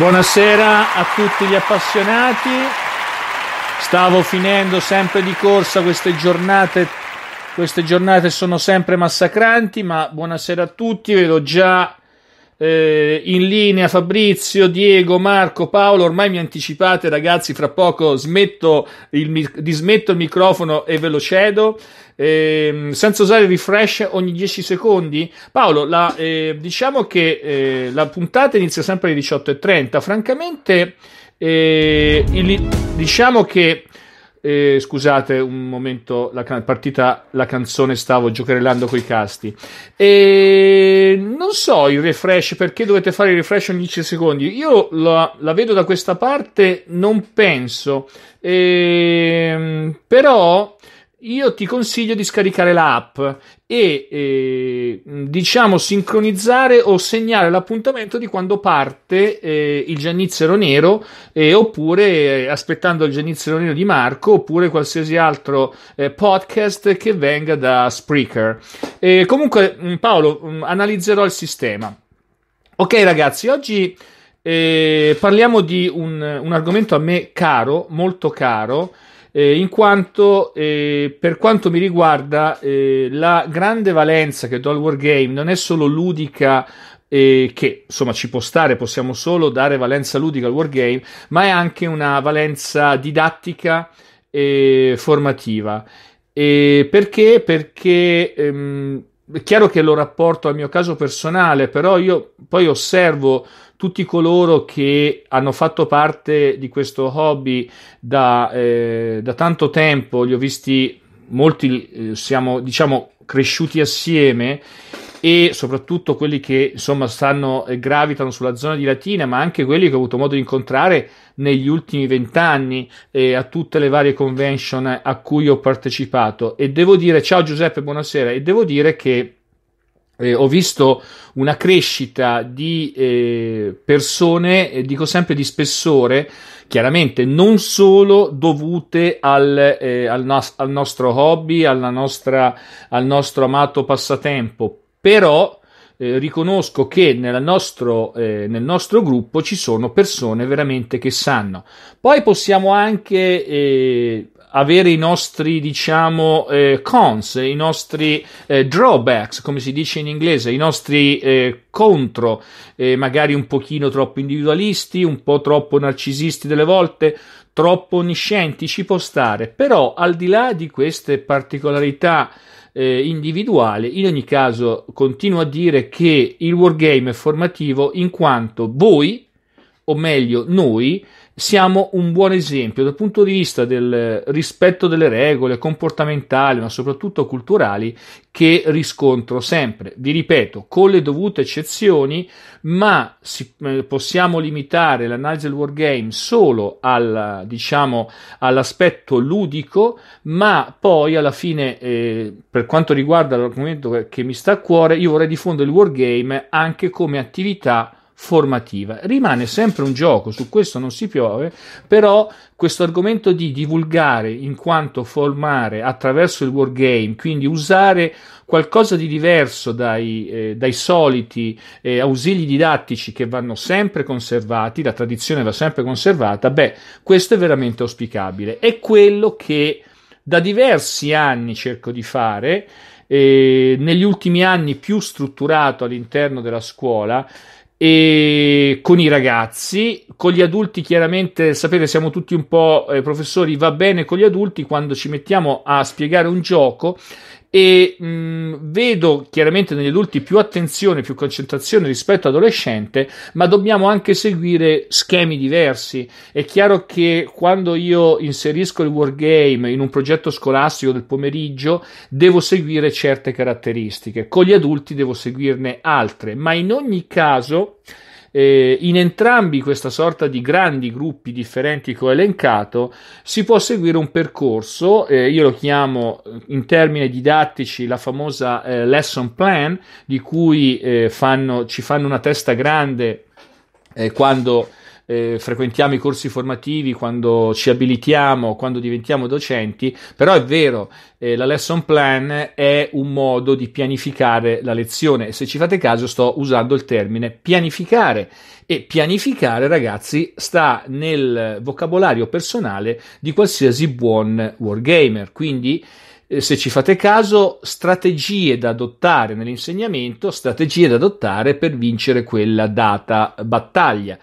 Buonasera a tutti gli appassionati. Stavo finendo sempre di corsa queste giornate. Queste giornate sono sempre massacranti, ma buonasera a tutti. Vedo già eh, in linea Fabrizio, Diego, Marco, Paolo, ormai mi anticipate ragazzi, fra poco smetto il, dismetto il microfono e ve lo cedo. Eh, senza usare il refresh ogni 10 secondi. Paolo, la, eh, diciamo che eh, la puntata inizia sempre alle 18.30. Francamente, eh, il, diciamo che eh, scusate un momento, la can- partita la canzone stavo giocherellando con i casti. E non so il refresh perché dovete fare il refresh ogni 10 secondi. Io la, la vedo da questa parte, non penso, E, ehm, però io ti consiglio di scaricare l'app e eh, diciamo sincronizzare o segnare l'appuntamento di quando parte eh, il giannizzero nero eh, oppure eh, aspettando il giannizzero nero di Marco oppure qualsiasi altro eh, podcast che venga da Spreaker eh, comunque mm, Paolo mm, analizzerò il sistema ok ragazzi oggi parliamo di un, un argomento a me caro molto caro eh, in quanto eh, per quanto mi riguarda eh, la grande valenza che do al wargame non è solo ludica eh, che insomma ci può stare, possiamo solo dare valenza ludica al wargame, ma è anche una valenza didattica e formativa. E perché? Perché ehm, è chiaro che lo rapporto al mio caso personale, però io poi osservo tutti coloro che hanno fatto parte di questo hobby da, eh, da tanto tempo, li ho visti molti, eh, siamo diciamo cresciuti assieme e soprattutto quelli che insomma stanno eh, gravitano sulla zona di Latina, ma anche quelli che ho avuto modo di incontrare negli ultimi vent'anni eh, a tutte le varie convention a cui ho partecipato. E devo dire, ciao Giuseppe, buonasera, e devo dire che eh, ho visto una crescita di eh, persone, eh, dico sempre di spessore, chiaramente non solo dovute al, eh, al, nos- al nostro hobby, nostra, al nostro amato passatempo, però eh, riconosco che nostro, eh, nel nostro gruppo ci sono persone veramente che sanno. Poi possiamo anche avere i nostri, diciamo, eh, cons, i nostri eh, drawbacks, come si dice in inglese, i nostri eh, contro, eh, magari un pochino troppo individualisti, un po' troppo narcisisti delle volte, troppo onniscienti, ci può stare, però al di là di queste particolarità eh, individuali, in ogni caso continuo a dire che il wargame è formativo in quanto voi, o meglio noi, siamo un buon esempio dal punto di vista del rispetto delle regole comportamentali, ma soprattutto culturali, che riscontro sempre, vi ripeto, con le dovute eccezioni, ma si, eh, possiamo limitare l'analisi del wargame solo al, diciamo, all'aspetto ludico, ma poi alla fine, eh, per quanto riguarda l'argomento che mi sta a cuore, io vorrei diffondere il wargame anche come attività formativa. Rimane sempre un gioco, su questo non si piove, però questo argomento di divulgare in quanto formare attraverso il wargame, quindi usare qualcosa di diverso dai, eh, dai soliti eh, ausili didattici che vanno sempre conservati, la tradizione va sempre conservata, beh, questo è veramente auspicabile. È quello che da diversi anni cerco di fare, eh, negli ultimi anni più strutturato all'interno della scuola, e con i ragazzi, con gli adulti chiaramente, sapete, siamo tutti un po' eh, professori, va bene con gli adulti quando ci mettiamo a spiegare un gioco e mh, mm, vedo chiaramente negli adulti più attenzione, più concentrazione rispetto all'adolescente, ma dobbiamo anche seguire schemi diversi. È chiaro che quando io inserisco il wargame in un progetto scolastico del pomeriggio, devo seguire certe caratteristiche, con gli adulti devo seguirne altre, ma in ogni caso eh, in entrambi questa sorta di grandi gruppi differenti che ho elencato si può seguire un percorso, eh, io lo chiamo eh, in termini didattici la famosa eh, lesson plan di cui eh, fanno, ci fanno una testa grande eh, quando eh, frequentiamo i corsi formativi, quando ci abilitiamo, quando diventiamo docenti, però è vero, eh, la lesson plan è un modo di pianificare la lezione e se ci fate caso sto usando il termine pianificare e pianificare ragazzi sta nel vocabolario personale di qualsiasi buon wargamer, quindi eh, se ci fate caso, strategie da adottare nell'insegnamento, strategie da adottare per vincere quella data battaglia.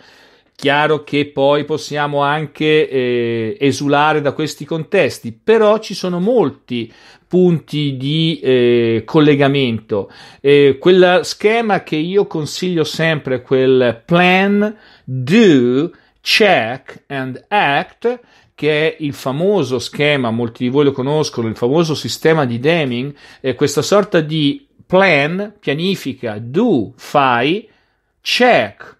Chiaro che poi possiamo anche eh, esulare da questi contesti, però ci sono molti punti di eh, collegamento. Eh, quel schema che io consiglio sempre, quel plan, do, check and act, che è il famoso schema, molti di voi lo conoscono, il famoso sistema di Deming, eh, questa sorta di plan, pianifica, do, fai, check,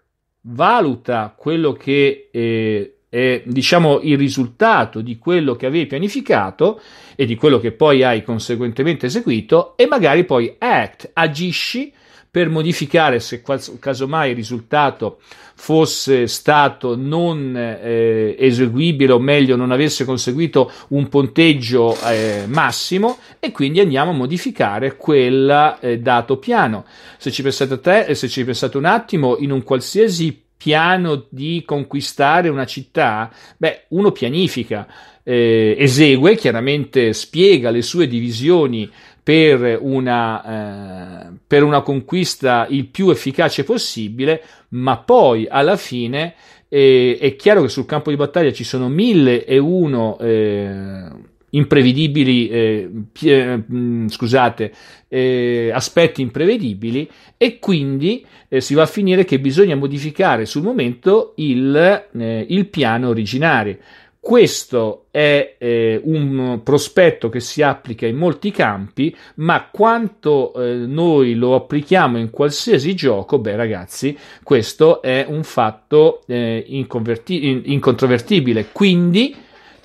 valuta quello che eh, è diciamo, il risultato di quello che avevi pianificato e di quello che poi hai conseguentemente eseguito e magari poi act, agisci per modificare se casomai il risultato fosse stato non eh, eseguibile o meglio non avesse conseguito un punteggio eh, massimo e quindi andiamo a modificare quel eh, dato piano. Se ci pensate, te, eh, se ci pensate un attimo, in un qualsiasi piano di conquistare una città, beh, uno pianifica, eh, esegue, chiaramente spiega le sue divisioni per una, eh, per una conquista il più efficace possibile, ma poi alla fine eh, è chiaro che sul campo di battaglia ci sono mille e uno eh, imprevedibili, eh, pie, eh, mh, mm, scusate, eh, aspetti imprevedibili e quindi eh, si va a finire che bisogna modificare sul momento il, eh, il piano originario. Questo è eh, un prospetto che si applica in molti campi, ma quanto eh, noi lo applichiamo in qualsiasi gioco, beh ragazzi, questo è un fatto eh, inconverti- incontrovertibile. Quindi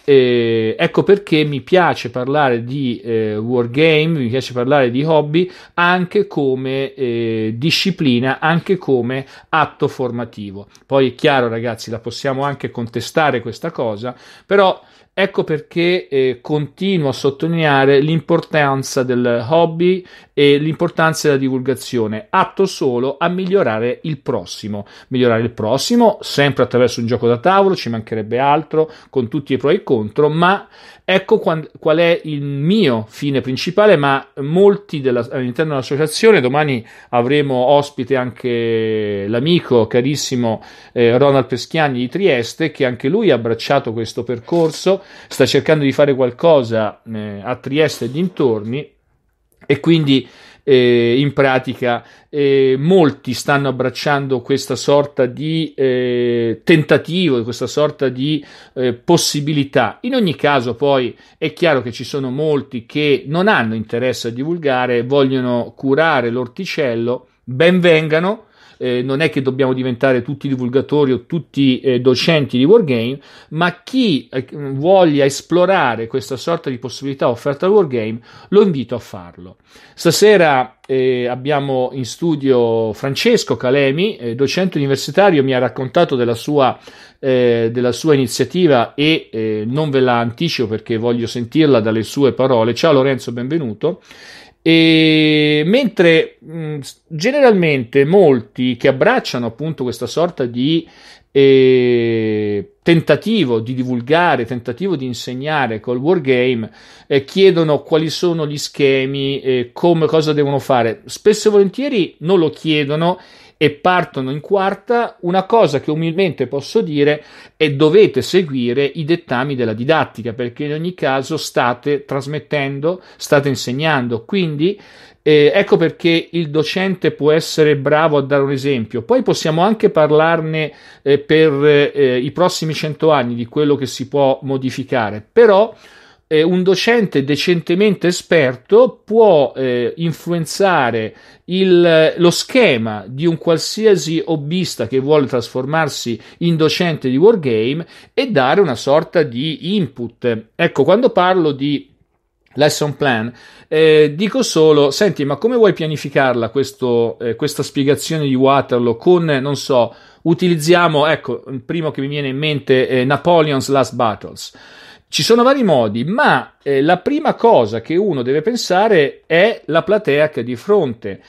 eh, ecco perché mi piace parlare di eh, wargame, mi piace parlare di hobby anche come eh, disciplina, anche come atto formativo. Poi è chiaro, ragazzi, la possiamo anche contestare questa cosa, però Ecco perché eh, continuo a sottolineare l'importanza del hobby e l'importanza della divulgazione, atto solo a migliorare il prossimo. Migliorare il prossimo sempre attraverso un gioco da tavolo, ci mancherebbe altro, con tutti i pro e i contro, ma Ecco qual è il mio fine principale, ma molti della, all'interno dell'associazione, domani avremo ospite anche l'amico carissimo eh, Ronald Peschiani di Trieste, che anche lui ha abbracciato questo percorso, sta cercando di fare qualcosa eh, a Trieste e dintorni e quindi eh, in pratica eh, molti stanno abbracciando questa sorta di eh, tentativo, questa sorta di eh, possibilità. In ogni caso poi è chiaro che ci sono molti che non hanno interesse a divulgare, vogliono curare l'orticello, ben vengano eh, non è che dobbiamo diventare tutti divulgatori o tutti eh, docenti di wargame, ma chi eh, voglia esplorare questa sorta di possibilità offerta al wargame lo invito a farlo. Stasera eh, abbiamo in studio Francesco Calemi, eh, docente universitario, mi ha raccontato della sua, eh, della sua iniziativa e eh, non ve la anticipo perché voglio sentirla dalle sue parole. Ciao Lorenzo, benvenuto. E mentre mh, mm, generalmente molti che abbracciano appunto questa sorta di eh, tentativo di divulgare, tentativo di insegnare col wargame, eh, chiedono quali sono gli schemi, eh, come, cosa devono fare. Spesso e volentieri non lo chiedono e partono in quarta, una cosa che umilmente posso dire è dovete seguire i dettami della didattica, perché in ogni caso state trasmettendo, state insegnando. Quindi eh, ecco perché il docente può essere bravo a dare un esempio. Poi possiamo anche parlarne eh, per eh, i prossimi cento anni di quello che si può modificare, però eh, un docente decentemente esperto può eh, influenzare il, lo schema di un qualsiasi hobbista che vuole trasformarsi in docente di wargame e dare una sorta di input. Ecco, quando parlo di lesson plan, eh, dico solo, senti, ma come vuoi pianificarla questo, eh, questa spiegazione di Waterloo con, non so, utilizziamo, ecco, il primo che mi viene in mente, eh, Napoleon's Last Battles. Ci sono vari modi, ma eh, la prima cosa che uno deve pensare è la platea che è di fronte.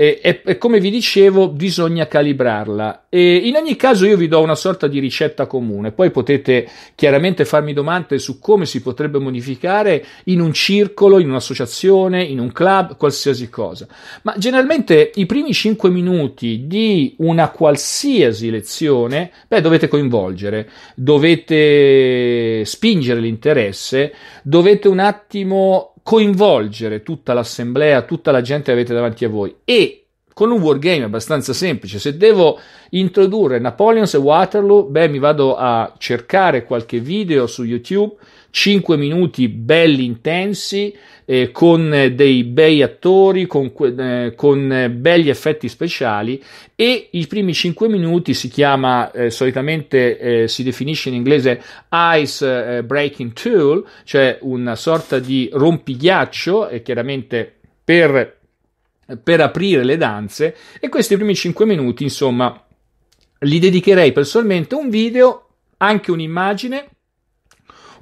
E, e, e, come vi dicevo bisogna calibrarla e in ogni caso io vi do una sorta di ricetta comune poi potete chiaramente farmi domande su come si potrebbe modificare in un circolo in un'associazione in un club qualsiasi cosa ma generalmente i primi 5 minuti di una qualsiasi lezione beh, dovete coinvolgere dovete spingere l'interesse dovete un attimo coinvolgere tutta l'assemblea, tutta la gente che avete davanti a voi e con un wargame abbastanza semplice. Se devo introdurre Napoleons e Waterloo, beh, mi vado a cercare qualche video su YouTube, 5 minuti belli intensi, eh, con eh, dei bei attori, con, eh, con eh, belli effetti speciali e i primi 5 minuti si chiama, eh, solitamente eh, si definisce in inglese Ice Breaking Tool, cioè una sorta di rompighiaccio, e chiaramente per per aprire le danze e questi primi 5 minuti, insomma, li dedicherei personalmente un video, anche un'immagine,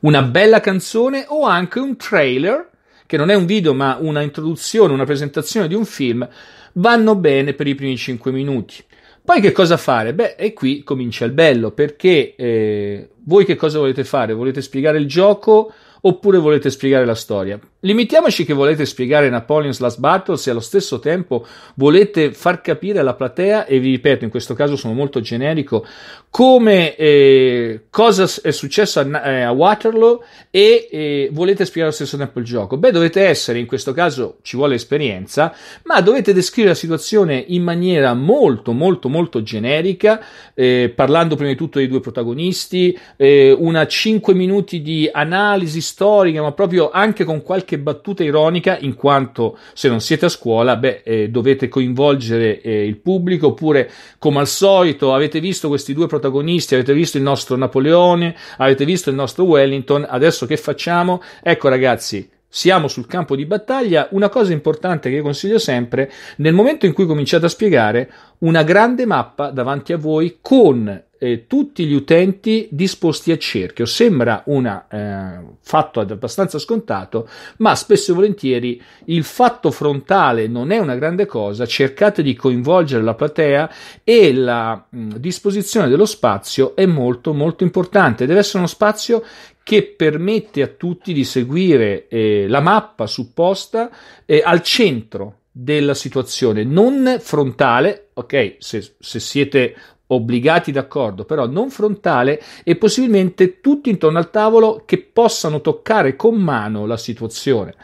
una bella canzone o anche un trailer, che non è un video ma una introduzione, una presentazione di un film, vanno bene per i primi 5 minuti. Poi che cosa fare? Beh, e qui comincia il bello, perché eh, voi che cosa volete fare? Volete spiegare il gioco? oppure volete spiegare la storia. Limitiamoci che volete spiegare Napoleon's Last Battle se allo stesso tempo volete far capire alla platea, e vi ripeto, in questo caso sono molto generico, come eh, cosa è successo a, eh, a Waterloo e eh, volete spiegare allo stesso tempo il gioco. Beh, dovete essere, in questo caso ci vuole esperienza, ma dovete descrivere la situazione in maniera molto, molto, molto generica, eh, parlando prima di tutto dei due protagonisti, eh, una 5 minuti di analisi storiche, ma proprio anche con qualche battuta ironica, in quanto se non siete a scuola, beh, eh, dovete coinvolgere eh, il pubblico, oppure come al solito avete visto questi due protagonisti, avete visto il nostro Napoleone, avete visto il nostro Wellington, adesso che facciamo? Ecco ragazzi, siamo sul campo di battaglia, una cosa importante che io consiglio sempre, nel momento in cui cominciate a spiegare, una grande mappa davanti a voi con eh, tutti gli utenti disposti a cerchio. Sembra un eh, fatto abbastanza scontato, ma spesso e volentieri il fatto frontale non è una grande cosa. Cercate di coinvolgere la platea e la mh, mm, disposizione dello spazio è molto molto importante. Deve essere uno spazio che permette a tutti di seguire eh, la mappa supposta eh, al centro della situazione, non frontale, ok, se, se, siete obbligati d'accordo, però non frontale e possibilmente tutti intorno al tavolo che possano toccare con mano la situazione.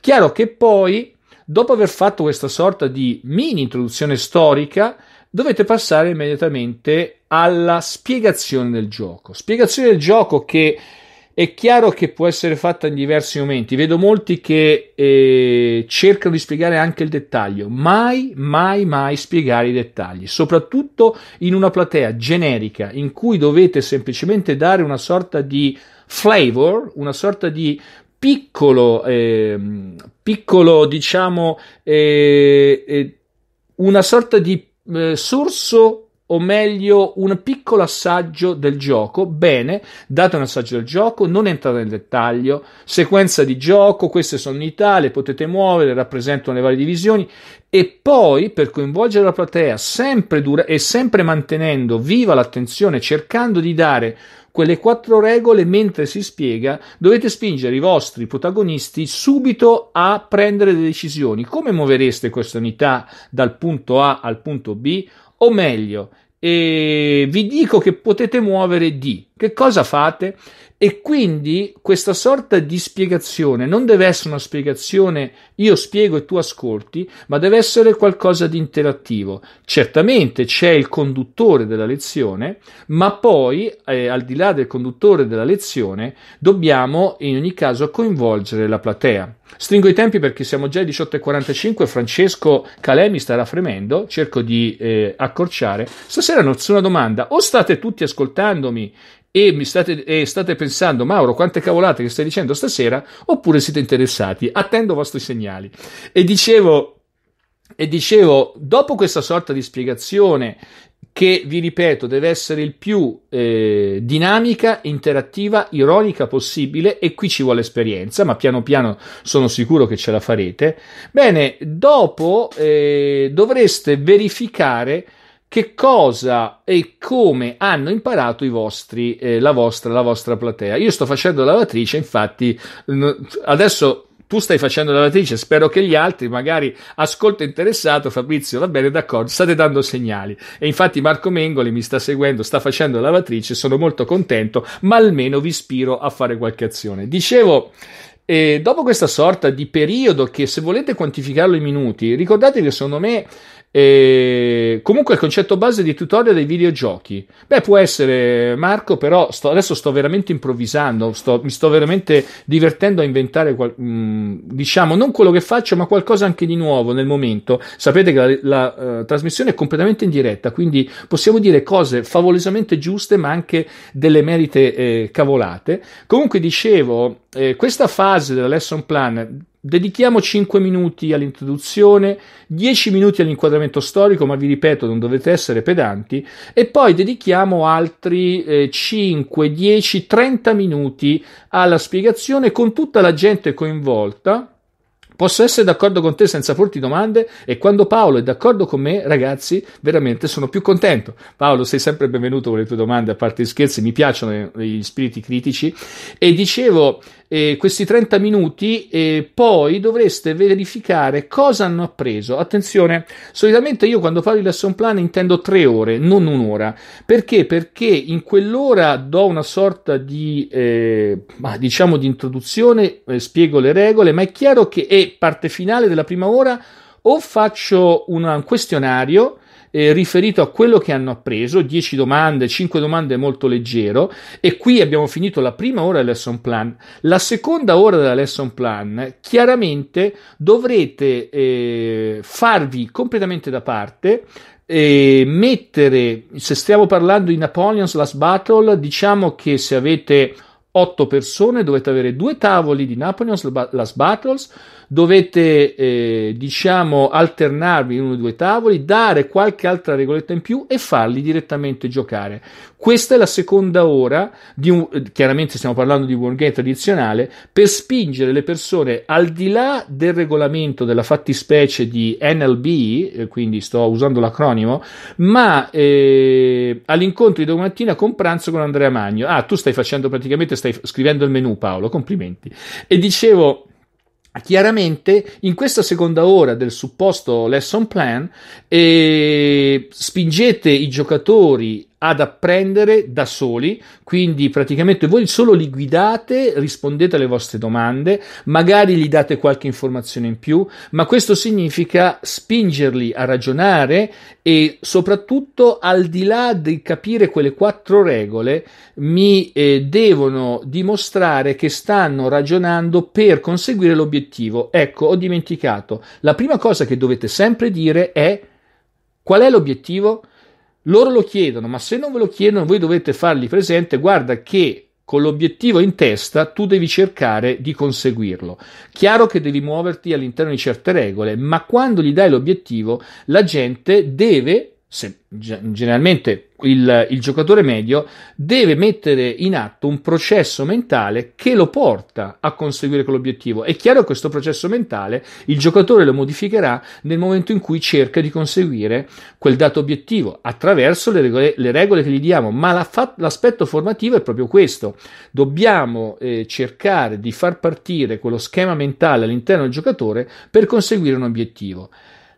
Chiaro che poi, dopo aver fatto questa sorta di mini introduzione storica, dovete passare immediatamente alla spiegazione del gioco. Spiegazione del gioco che è chiaro che può essere fatta in diversi momenti. Vedo molti che eh, cercano di spiegare anche il dettaglio. Mai, mai, mai spiegare i dettagli, soprattutto in una platea generica in cui dovete semplicemente dare una sorta di flavor, una sorta di piccolo, eh, piccolo diciamo, eh, eh, una sorta di eh, sorso o meglio un piccolo assaggio del gioco, bene, date un assaggio del gioco, non entrate nel dettaglio, sequenza di gioco, queste sono unità, le potete muovere, rappresentano le varie divisioni e poi per coinvolgere la platea sempre dura- e sempre mantenendo viva l'attenzione, cercando di dare quelle quattro regole mentre si spiega, dovete spingere i vostri protagonisti subito a prendere le decisioni. Come muovereste questa unità dal punto A al punto B? o meglio, eh, vi dico che potete muovere di che cosa fate? E quindi questa sorta di spiegazione non deve essere una spiegazione io spiego e tu ascolti, ma deve essere qualcosa di interattivo. Certamente c'è il conduttore della lezione, ma poi eh, al di là del conduttore della lezione dobbiamo in ogni caso coinvolgere la platea. Stringo i tempi perché siamo già alle 18.45, Francesco Calemi starà fremendo, cerco di eh, accorciare. Stasera non c'è una domanda, o state tutti ascoltandomi e mi state, e state pensando, Mauro, quante cavolate che stai dicendo stasera, oppure siete interessati. Attendo i vostri segnali. E dicevo, e dicevo, dopo questa sorta di spiegazione che vi ripeto deve essere il più eh, dinamica, interattiva, ironica possibile e qui ci vuole esperienza, ma piano piano sono sicuro che ce la farete. Bene, dopo eh, dovreste verificare che cosa e come hanno imparato i vostri, eh, la, vostra, la vostra platea. Io sto facendo lavatrice, infatti adesso tu stai facendo la lavatrice, spero che gli altri, magari ascolto interessato, Fabrizio, va bene, d'accordo, state dando segnali. E infatti Marco Mengoli mi sta seguendo, sta facendo la lavatrice, sono molto contento, ma almeno vi ispiro a fare qualche azione. Dicevo, eh, dopo questa sorta di periodo che se volete quantificarlo in minuti, ricordate che secondo me e comunque il concetto base di tutorial dei videogiochi. Beh, può essere Marco, però sto, adesso sto veramente improvvisando, sto, mi sto veramente divertendo a inventare, qual, mh, mm, diciamo, non quello che faccio, ma qualcosa anche di nuovo nel momento. Sapete che la, la uh, trasmissione è completamente in diretta, quindi possiamo dire cose favolosamente giuste, ma anche delle merite eh, cavolate. Comunque dicevo, eh, questa fase della lesson plan Dedichiamo 5 minuti all'introduzione, 10 minuti all'inquadramento storico, ma vi ripeto, non dovete essere pedanti, e poi dedichiamo altri eh, 5, 10, 30 minuti alla spiegazione con tutta la gente coinvolta. Posso essere d'accordo con te senza porti domande e quando Paolo è d'accordo con me, ragazzi, veramente sono più contento. Paolo, sei sempre benvenuto con le tue domande, a parte gli scherzi, mi piacciono gli spiriti critici. E dicevo, eh, questi 30 minuti e poi dovreste verificare cosa hanno appreso. Attenzione, solitamente io quando parlo di lesson plan intendo tre ore, non un'ora. Perché? Perché in quell'ora do una sorta di, eh, diciamo, di introduzione, eh, spiego le regole, ma è chiaro che è parte finale della prima ora o faccio un questionario eh, riferito a quello che hanno appreso, 10 domande, 5 domande molto leggero e qui abbiamo finito la prima ora del lesson plan. La seconda ora della lesson plan chiaramente dovrete eh, farvi completamente da parte, mettere, se stiamo parlando di Napoleon's Last Battle, diciamo che se avete 8 persone, dovete avere due tavoli di Napoleon's Last Battles, dovete eh, diciamo alternarvi in uno o due tavoli, dare qualche altra regoletta in più e farli direttamente giocare. Questa è la seconda ora, di un, eh, chiaramente stiamo parlando di wargame tradizionale, per spingere le persone al di là del regolamento della fattispecie di NLB, eh, quindi sto usando l'acronimo, ma eh, all'incontro di domattina con pranzo con Andrea Magno. Ah, tu stai facendo praticamente, stai scrivendo il menu Paolo, complimenti. E dicevo... Chiaramente in questa seconda ora del supposto lesson plan eh, spingete i giocatori ad apprendere da soli, quindi praticamente voi solo li guidate, rispondete alle vostre domande, magari gli date qualche informazione in più, ma questo significa spingerli a ragionare e soprattutto al di là di capire quelle quattro regole, mi eh, devono dimostrare che stanno ragionando per conseguire l'obiettivo. Ecco, ho dimenticato, la prima cosa che dovete sempre dire è qual è l'obiettivo? Loro lo chiedono, ma se non ve lo chiedono voi dovete fargli presente, guarda che con l'obiettivo in testa tu devi cercare di conseguirlo. Chiaro che devi muoverti all'interno di certe regole, ma quando gli dai l'obiettivo, la gente deve, se, generalmente il, il, giocatore medio deve mettere in atto un processo mentale che lo porta a conseguire quell'obiettivo. È chiaro che questo processo mentale il giocatore lo modificherà nel momento in cui cerca di conseguire quel dato obiettivo attraverso le regole, le regole che gli diamo, ma la fa- l'aspetto formativo è proprio questo. Dobbiamo eh, cercare di far partire quello schema mentale all'interno del giocatore per conseguire un obiettivo.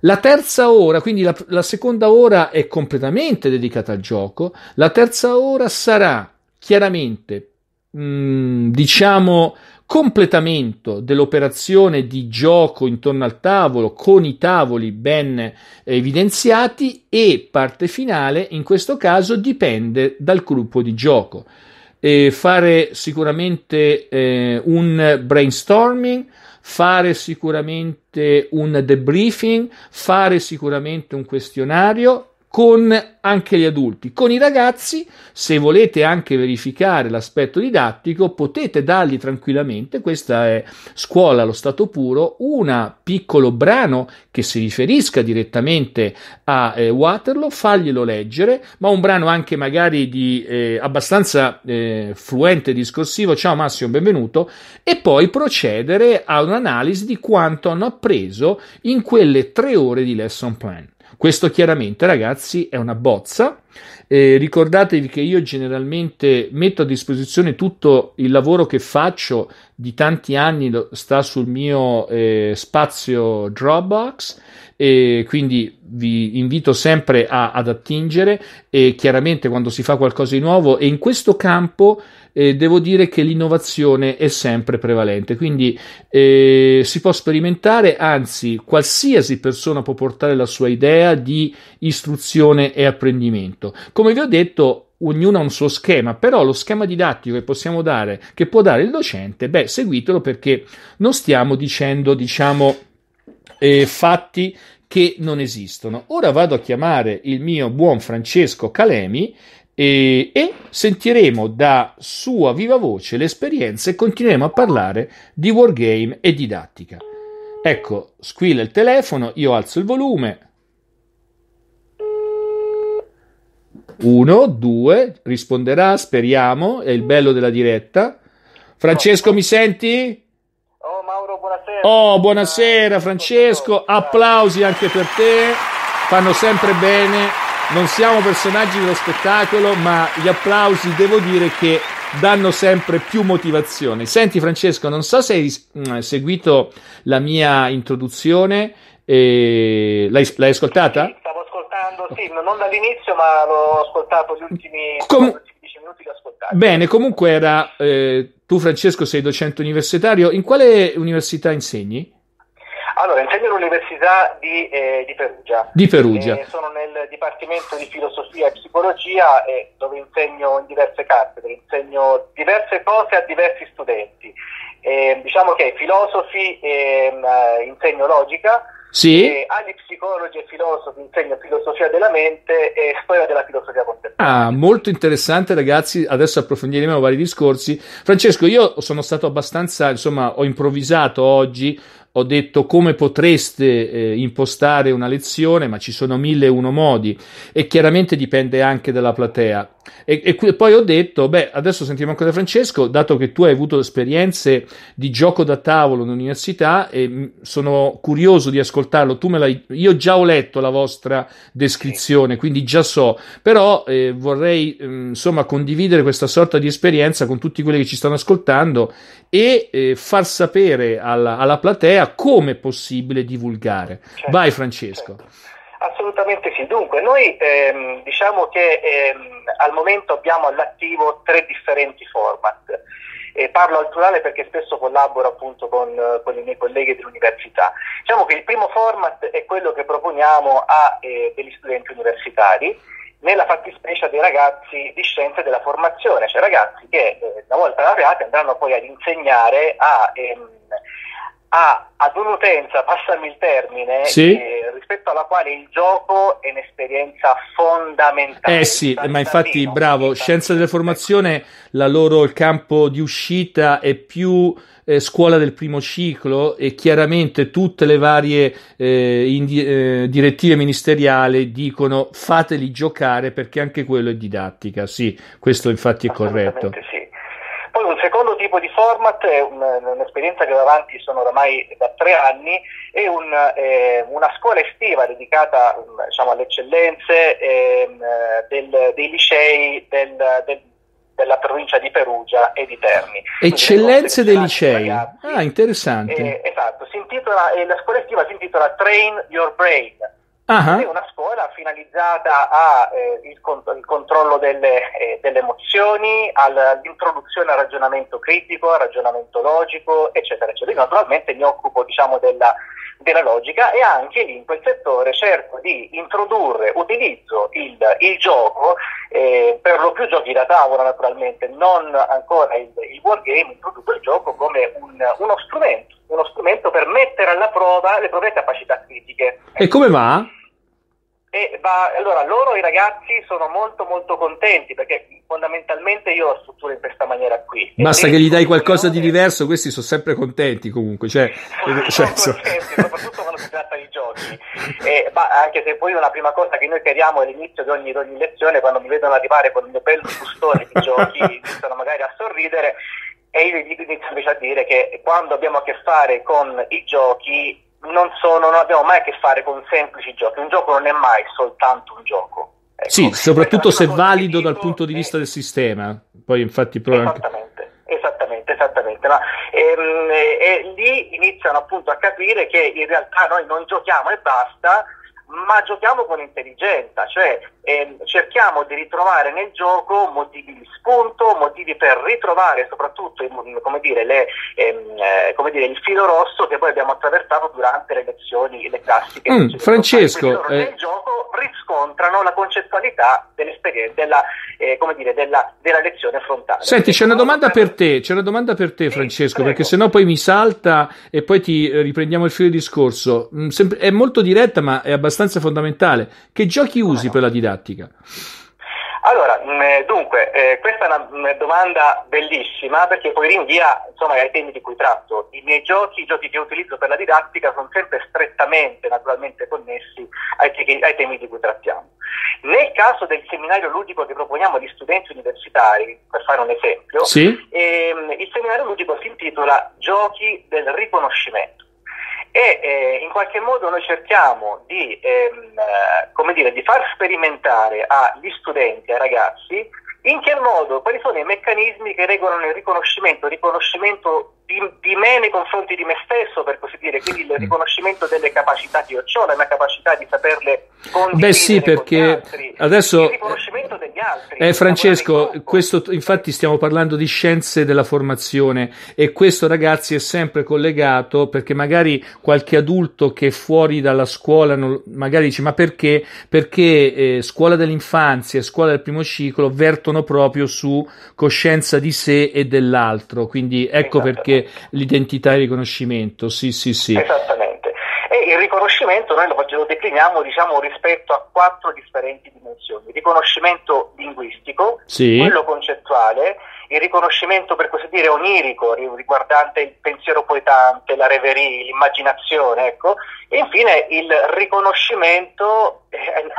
La terza ora, quindi la, la seconda ora è completamente dedicata al gioco, la terza ora sarà chiaramente, mh, mm, diciamo, completamento dell'operazione di gioco intorno al tavolo con i tavoli ben evidenziati e parte finale in questo caso dipende dal gruppo di gioco. E fare sicuramente eh, un brainstorming, fare sicuramente un debriefing, fare sicuramente un questionario con anche gli adulti. Con i ragazzi, se volete anche verificare l'aspetto didattico, potete dargli tranquillamente, questa è scuola allo stato puro, un piccolo brano che si riferisca direttamente a eh, Waterloo, farglielo leggere, ma un brano anche magari di, eh, abbastanza eh, fluente discorsivo, ciao Massimo, benvenuto, e poi procedere a un'analisi di quanto hanno appreso in quelle tre ore di lesson plan. Questo chiaramente, ragazzi, è una bozza eh, ricordatevi che io generalmente metto a disposizione tutto il lavoro che faccio di tanti anni, sta sul mio eh, spazio Dropbox e quindi vi invito sempre a, ad attingere e chiaramente quando si fa qualcosa di nuovo e in questo campo eh, devo dire che l'innovazione è sempre prevalente quindi eh, si può sperimentare anzi qualsiasi persona può portare la sua idea di istruzione e apprendimento momento. Come vi ho detto, ognuno ha un suo schema, però lo schema didattico che possiamo dare, che può dare il docente, beh, seguitelo perché non stiamo dicendo, diciamo, eh, fatti che non esistono. Ora vado a chiamare il mio buon Francesco Calemi e, eh, e sentiremo da sua viva voce le esperienze e continueremo a parlare di wargame e didattica. Ecco, squilla il telefono, io alzo il volume, Uno, due, risponderà, speriamo, è il bello della diretta. Francesco, mi senti? Oh, Mauro, buonasera. Oh, buonasera, eh, Francesco. Eh, applausi anche per te. Fanno sempre bene. Non siamo personaggi dello spettacolo, ma gli applausi devo dire che danno sempre più motivazione. Senti, Francesco, non so se hai mm, seguito la mia introduzione. Eh, l'hai, l'hai ascoltata? Sì, ascoltando, sì, non dall'inizio, ma l'ho ascoltato gli ultimi, Com- gli ultimi 10 minuti. Bene, comunque era, eh, tu Francesco sei docente universitario, in quale università insegni? Allora, insegno all'Università di, eh, di Perugia. Di Perugia. Eh, sono nel Dipartimento di Filosofia e Psicologia eh, dove insegno in diverse cattedre, insegno diverse cose a diversi studenti. Eh, diciamo che ai filosofi ehm, eh, insegno logica, sì. E agli psicologi e filosofi insegna filosofia della mente e storia della filosofia contemporanea. Ah, molto interessante, ragazzi. Adesso approfondiremo vari discorsi. Francesco, io sono stato abbastanza, insomma, ho improvvisato oggi ho detto come potreste eh, impostare una lezione, ma ci sono mille e uno modi e chiaramente dipende anche dalla platea. E, e, qui, poi ho detto, beh, adesso sentiamo anche da Francesco, dato che tu hai avuto esperienze di gioco da tavolo in università e mm, sono curioso di ascoltarlo, tu me l'hai, io già ho letto la vostra descrizione, quindi già so, però eh, vorrei mm, insomma condividere questa sorta di esperienza con tutti quelli che ci stanno ascoltando e eh, far sapere alla, alla, platea come è possibile divulgare. Certo, Vai Francesco. Certo. Assolutamente sì, dunque noi ehm, diciamo che ehm, al momento abbiamo all'attivo tre differenti format. E parlo al plurale perché spesso collaboro appunto con, con, i miei colleghi dell'università. Diciamo che il primo format è quello che proponiamo a eh, degli studenti universitari, nella fattispecie dei ragazzi di scienze della formazione, cioè ragazzi che eh, una volta laureati andranno poi ad insegnare a ehm, a, ad un'utenza, passami il termine, sì? eh, rispetto alla quale il gioco è un'esperienza fondamentale. Eh sì, ma infatti, bravo, scienza della formazione, la loro, il campo di uscita è più... Eh, scuola del primo ciclo e chiaramente tutte le varie eh, indi- eh, direttive ministeriali dicono fateli giocare perché anche quello è didattica. Sì, questo infatti è corretto. Sì tipo di format è un, un'esperienza che va avanti sono oramai da tre anni, è un, eh, una scuola estiva dedicata mm, diciamo, alle eccellenze eh, del, dei licei del, del, della provincia di Perugia e di Terni. Eccellenze dei licei. Ragazzi. Ah, interessante. Eh, esatto, si intitola, eh, la scuola estiva si intitola Train Your Brain uh-huh. è una scuola finalizzata al eh, con- controllo delle, eh, delle emozioni, all'introduzione al ragionamento critico, al ragionamento logico, eccetera, eccetera. Io naturalmente mi occupo diciamo, della, della, logica e anche lì in quel settore cerco di introdurre, utilizzo il, il gioco, eh, per lo più giochi da tavola naturalmente, non ancora il, il wargame, introduco il gioco come un, uno strumento uno strumento per mettere alla prova le proprie capacità critiche. E come va? E va, allora, loro i ragazzi sono molto molto contenti perché fondamentalmente io lo strutturo in questa maniera qui. Basta che gli dai qualcosa di diverso, questi sono sempre contenti comunque. Cioè, sono senso... Cioè, contenti, soprattutto quando si tratta di giochi. E, anche se poi una prima cosa che noi chiediamo all'inizio di ogni, ogni lezione, quando mi vedono arrivare con il mio bello bustone di giochi, iniziano magari a sorridere, e io inizio invece a dire che quando abbiamo a che fare con i giochi non, sono, non abbiamo mai a che fare con semplici giochi, un gioco non è mai soltanto un gioco. Ecco. Sì, soprattutto se valido dal punto di vista è... del sistema, poi infatti probabilmente... Esattamente, esattamente, esattamente. Ma, ehm, e lì iniziano appunto a capire che in realtà noi non giochiamo e basta, ma giochiamo con intelligenza, cioè eh, cerchiamo di ritrovare nel gioco motivi di spunto, motivi per ritrovare soprattutto come dire, le, ehm, eh, come dire, il filo rosso che poi abbiamo attraversato durante le lezioni, le classiche. Mm, cioè, Francesco, eh... nel gioco riscontrano la concettualità della, eh, dire, della, della, lezione frontale. Senti, c'è una domanda eh, per te, c'è una domanda per te sì, Francesco, prego. perché sennò poi mi salta e poi ti eh, riprendiamo il filo di discorso. Mm, è molto diretta ma è abbastanza fondamentale. Che giochi usi no, no. per la didattica? didattica? Allora, mm, eh, dunque, eh, questa è una mm, domanda bellissima perché poi rinvia insomma, ai temi di cui tratto. I miei giochi, i giochi che utilizzo per la didattica, sono sempre strettamente, naturalmente connessi ai, ai temi di cui trattiamo. Nel caso del seminario ludico che proponiamo agli studenti universitari, per fare un esempio, sì? ehm, il seminario ludico si intitola Giochi del riconoscimento e eh, in qualche modo noi cerchiamo di, ehm, eh, dire, di far sperimentare agli studenti, ai ragazzi, in che modo, quali sono i meccanismi che regolano il riconoscimento, il riconoscimento di, di, me nei confronti di me stesso, per così dire, quindi il mm. riconoscimento delle capacità che io ho, la mia capacità di saperle condividere Beh sì, perché adesso... Il riconoscimento degli altri. Eh, Francesco, questo, infatti stiamo parlando di scienze della formazione e questo ragazzi è sempre collegato perché magari qualche adulto che è fuori dalla scuola non, magari dice ma perché? Perché eh, scuola dell'infanzia e scuola del primo ciclo vertono proprio su coscienza di sé e dell'altro, quindi ecco esatto. perché anche l'identità e il riconoscimento. Sì, sì, sì. Esattamente. E il riconoscimento noi lo, lo decliniamo diciamo, rispetto a quattro differenti dimensioni. Il riconoscimento linguistico, sì. quello concettuale, il riconoscimento per così dire onirico riguardante il pensiero poetante, la reverie, l'immaginazione, ecco, e infine il riconoscimento eh,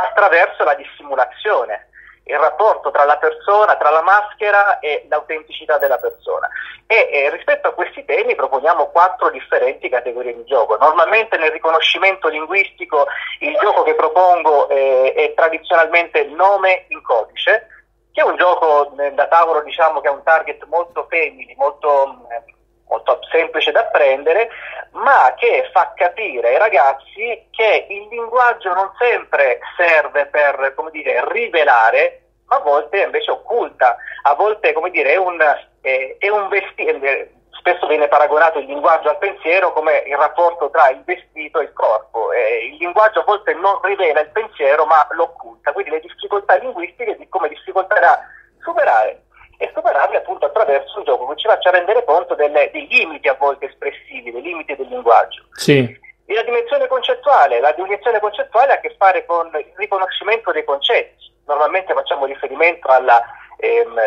attraverso la dissimulazione il rapporto tra la persona, tra la maschera e l'autenticità della persona. E eh, rispetto a questi temi proponiamo quattro differenti categorie di gioco. Normalmente nel riconoscimento linguistico il gioco che propongo eh, è tradizionalmente nome in codice, che è un gioco eh, da tavolo diciamo, che ha un target molto femminile, molto mm, molto semplice da apprendere, ma che fa capire ai ragazzi che il linguaggio non sempre serve per dire, rivelare, ma a volte invece occulta, a volte dire, è un, è un vestito spesso viene paragonato il linguaggio al pensiero come il rapporto tra il vestito e il corpo. Eh, il linguaggio a volte non rivela il pensiero ma lo occulta, quindi le difficoltà linguistiche come difficoltà da superare e superarli appunto attraverso un gioco che ci faccia rendere conto delle, dei limiti a volte espressivi, dei limiti del linguaggio. Sì. E la dimensione concettuale, la dimensione concettuale ha a che fare con il riconoscimento dei concetti. Normalmente facciamo riferimento alla, ehm,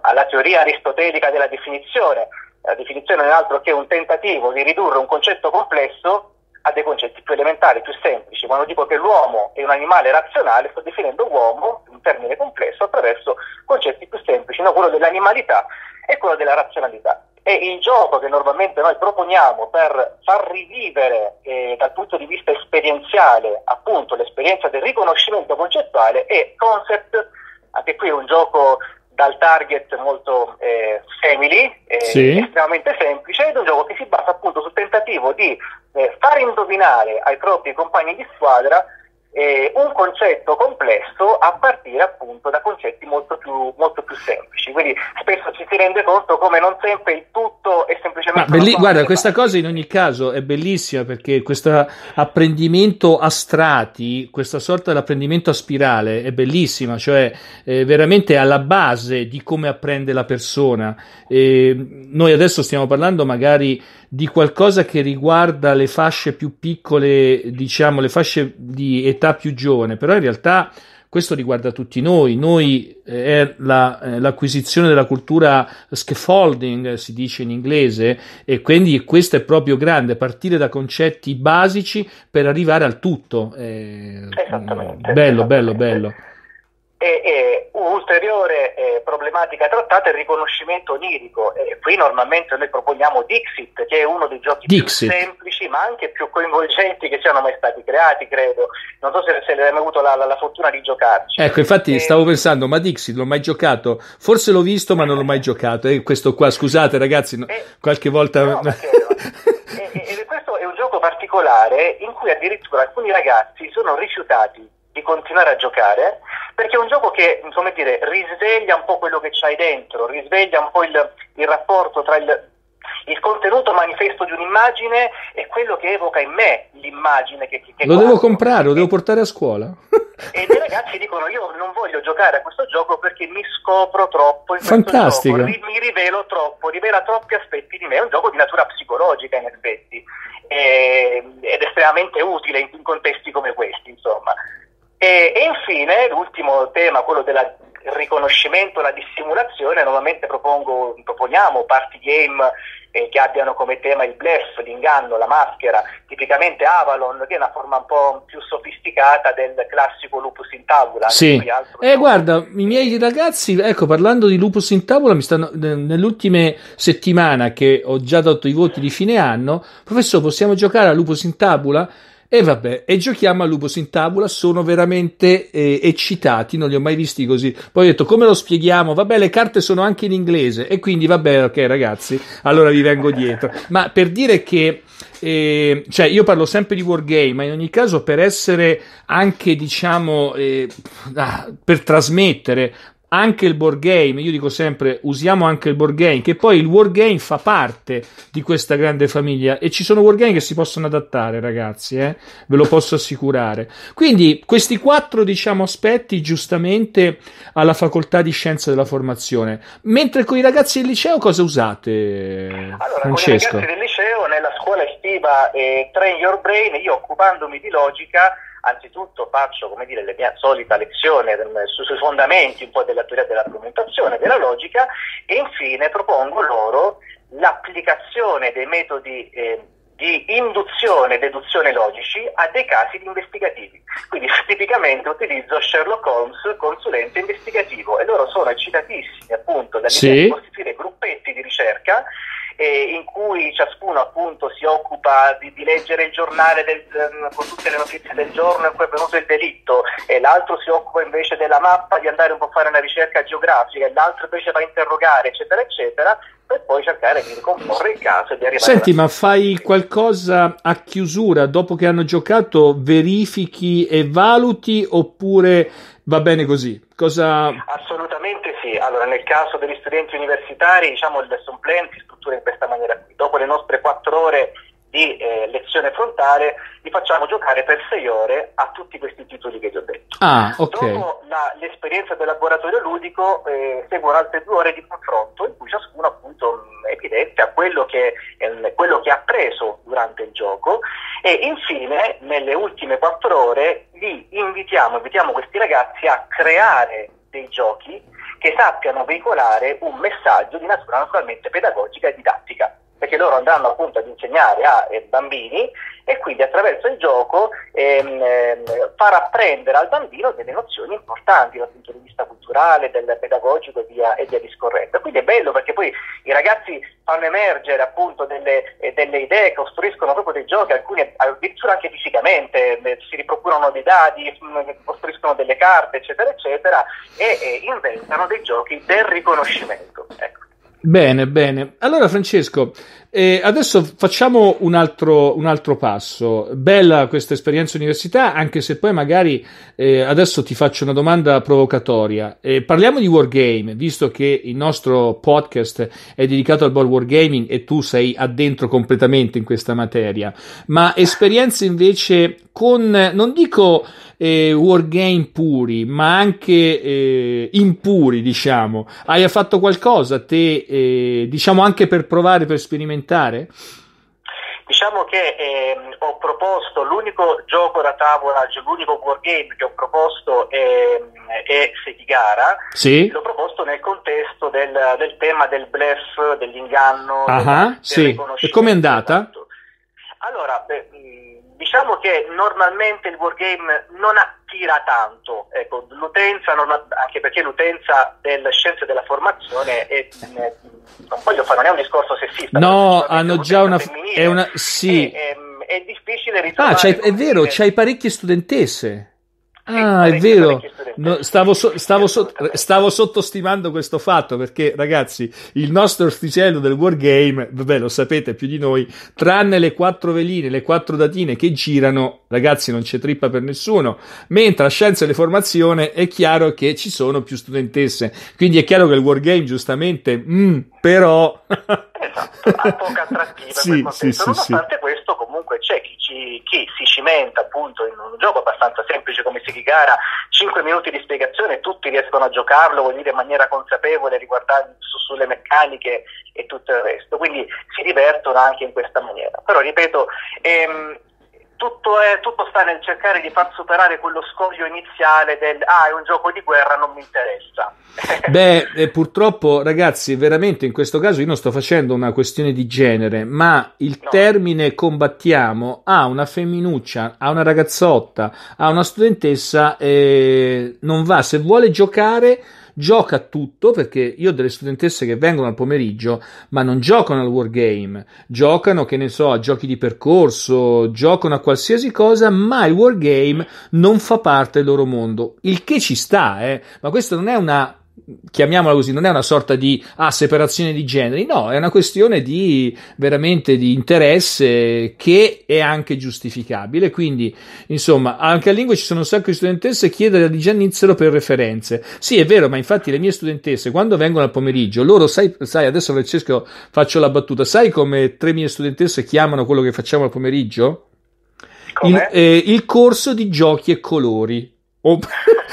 alla teoria aristotelica della definizione. La definizione non è altro che un tentativo di ridurre un concetto complesso a dei concetti più elementari, più semplici. Quando dico che l'uomo è un animale razionale, sto definendo uomo, un termine complesso, attraverso concetti più semplici, no? quello dell'animalità e quello della razionalità. E il gioco che normalmente noi proponiamo per far rivivere eh, dal punto di vista esperienziale appunto l'esperienza del riconoscimento concettuale è Concept, anche qui è un gioco dal target molto eh, femminile, eh, sì. estremamente semplice, ed è un gioco che si basa appunto sul tentativo di eh, far indovinare ai propri compagni di squadra eh, un concetto complesso a partire appunto da concetti molto più, molto più, semplici. Quindi spesso ci si rende conto come non sempre il tutto è semplicemente. Ma belli- guarda, questa parte. cosa in ogni caso è bellissima perché questo apprendimento a strati, questa sorta di apprendimento a spirale è bellissima, cioè eh, veramente alla base di come apprende la persona. Eh, noi adesso stiamo parlando magari di qualcosa che riguarda le fasce più piccole, diciamo le fasce di età più giovane, però in realtà questo riguarda tutti noi, noi eh, la, eh, l'acquisizione della cultura scaffolding, si dice in inglese, e quindi questo è proprio grande, partire da concetti basici per arrivare al tutto. Eh, esattamente. Bello, esattamente. bello, bello. E, e un'ulteriore eh, problematica trattata è il riconoscimento onirico. Eh, qui normalmente noi proponiamo Dixit, che è uno dei giochi Dixit. più semplici ma anche più coinvolgenti che siano mai stati creati, credo. Non so se, se hai mai avuto la, la, la, fortuna di giocarci. Ecco, infatti e... stavo pensando, ma Dixit l'ho mai giocato? Forse l'ho visto ma non l'ho mai giocato. E questo qua, scusate ragazzi, no, eh, qualche volta... No, e, questo è un gioco particolare in cui addirittura alcuni ragazzi sono rifiutati di continuare a giocare, perché è un gioco che, come dire, risveglia un po' quello che c'hai dentro, risveglia un po' il, il rapporto tra il, il contenuto manifesto di un'immagine e quello che evoca in me l'immagine che, che Lo guardo. devo comprare, lo devo portare a scuola. e i ragazzi dicono io non voglio giocare a questo gioco perché mi scopro troppo in Fantastico. Gioco, mi rivelo troppo, rivela troppi aspetti di me, è un gioco di natura psicologica in effetti ehm, ed estremamente utile in, contesti come questi, insomma. E, e infine l'ultimo tema, quello del riconoscimento, la dissimulazione, normalmente propongo, proponiamo party game eh, che abbiano come tema il bluff, l'inganno, la maschera, tipicamente Avalon, che è una forma un po' più sofisticata del classico lupus in tavola. Sì, e eh, guarda, i miei ragazzi, ecco, parlando di lupus in tavola, mi stanno, nell'ultima settimana che ho già dato i voti di fine anno, professore, possiamo giocare a lupus in tavola? E vabbè, e giochiamo a Lupus in tavola, sono veramente eh, eccitati, non li ho mai visti così. Poi ho detto, come lo spieghiamo? Vabbè, le carte sono anche in inglese, e quindi vabbè, ok ragazzi, allora vi vengo dietro. Ma per dire che, eh, cioè, io parlo sempre di wargame, ma in ogni caso per essere anche, diciamo, eh, ah, per trasmettere anche il board game, io dico sempre usiamo anche il board game, che poi il game fa parte di questa grande famiglia e ci sono game che si possono adattare ragazzi, eh? ve lo posso assicurare. Quindi questi quattro diciamo, aspetti giustamente alla facoltà di scienza della formazione, mentre con i ragazzi del liceo cosa usate? Allora, Francesco? con i ragazzi del liceo nella scuola estiva eh, Train Your Brain, io occupandomi di logica anzitutto faccio come dire, la mia solita lezione sui fondamenti un po' della teoria dell'argomentazione, della logica e infine propongo loro l'applicazione dei metodi eh, di induzione e deduzione logici a dei casi investigativi. Quindi tipicamente utilizzo Sherlock Holmes, consulente investigativo, e loro sono eccitatissimi appunto dall'idea sì. costituire gruppetti di ricerca eh, in cui ciascuno appunto si occupa di, di leggere il giornale del, ehm, con tutte le notizie del giorno in cui è venuto il delitto e l'altro si occupa invece della mappa, di andare un po' a fare una ricerca geografica e l'altro invece va a interrogare eccetera eccetera per poi cercare di ricomporre il caso e di arrivare Senti, alla... ma fai qualcosa a chiusura dopo che hanno giocato, verifichi e valuti oppure va bene così? Cosa... Assolutamente sì. Allora, nel caso degli studenti universitari, diciamo il lesson plan si strutture in questa maniera qui. Dopo le nostre quattro ore di eh, lezione frontale, li facciamo giocare per sei ore a tutti questi titoli che vi ho detto. Ah, okay. Dopo la, l'esperienza del laboratorio ludico eh, seguono altre due ore di confronto in cui ciascuno appunto evidenzia quello che, eh, quello che ha preso durante il gioco e infine nelle ultime quattro ore li invitiamo, invitiamo questi ragazzi a creare dei giochi che sappiano veicolare un messaggio di natura naturalmente pedagogica e didattica perché loro andranno appunto ad insegnare ai eh, bambini e quindi attraverso il gioco ehm, ehm, far apprendere al bambino delle nozioni importanti dal punto di vista culturale, del pedagogico e via, e via discorrendo. Quindi è bello perché poi i ragazzi fanno emergere appunto delle, eh, delle idee, costruiscono proprio dei giochi, alcuni addirittura anche fisicamente, eh, si riprocurano dei dadi, mm, costruiscono delle carte, eccetera, eccetera, e eh, inventano dei giochi del riconoscimento. Ecco. Bene, bene. Allora, Francesco, e adesso facciamo un altro, un altro passo. Bella questa esperienza università, anche se poi magari eh, adesso ti faccio una domanda provocatoria. Eh, parliamo di wargame, visto che il nostro podcast è dedicato al board wargaming e tu sei addentro completamente in questa materia, ma esperienze invece con, non dico eh, wargame puri, ma anche eh, impuri, diciamo. Hai fatto qualcosa, te, eh, diciamo anche per provare, per sperimentare sperimentare? Diciamo che eh, ho proposto l'unico gioco da tavola, cioè l'unico board game che ho proposto è, è Sekigara. Sì. L'ho proposto nel contesto del, del tema del bluff, dell'inganno. Ah, del, sì. E com'è andata? Allora, beh, diciamo che normalmente il board game non ha attira tanto. Ecco, l'utenza, ha, anche perché l'utenza delle scienze della formazione è, eh, non voglio fare, non è un discorso sessista. No, hanno già una, è una... Sì. È, ehm, è, difficile ah, ritrovare... Ah, è vero, c'hai parecchie studentesse. Ah, è vero. No, stavo, so, stavo, so, stavo, sottostimando questo fatto perché, ragazzi, il nostro orticello del wargame, vabbè, lo sapete più di noi, tranne le quattro veline, le quattro datine che girano, ragazzi, non c'è trippa per nessuno. Mentre a scienza e formazione è chiaro che ci sono più studentesse. Quindi è chiaro che il wargame, giustamente, mm, però. esatto, ha poca attrattiva. sì, sì, sì, sì. questo, chi si cimenta appunto in un gioco abbastanza semplice come si Sekigara, 5 minuti di spiegazione, e tutti riescono a giocarlo, vuol dire in maniera consapevole riguardando su, sulle meccaniche e tutto il resto, quindi si divertono anche in questa maniera. Però ripeto, ehm, tutto, è, tutto, sta nel cercare di far superare quello scoglio iniziale del ah è un gioco di guerra, non mi interessa. Beh, eh, purtroppo ragazzi, veramente in questo caso io non sto facendo una questione di genere, ma il no. termine combattiamo a una femminuccia, a una ragazzotta, a una studentessa eh, non va. Se vuole giocare gioca a tutto perché io ho delle studentesse che vengono al pomeriggio ma non giocano al wargame, giocano che ne so a giochi di percorso, giocano a qualsiasi cosa ma il wargame non fa parte del loro mondo, il che ci sta eh, ma questa non è una chiamiamola così, non è una sorta di ah, separazione di generi, no, è una questione di veramente di interesse che è anche giustificabile. Quindi, insomma, anche a lingua ci sono un sacco di studentesse chiedere di Giannizzero per referenze. Sì, è vero, ma infatti le mie studentesse quando vengono al pomeriggio, loro sai, sai adesso Francesco faccio la battuta, sai come tre mie studentesse chiamano quello che facciamo al pomeriggio? Il, eh, il corso di giochi e colori. Oh.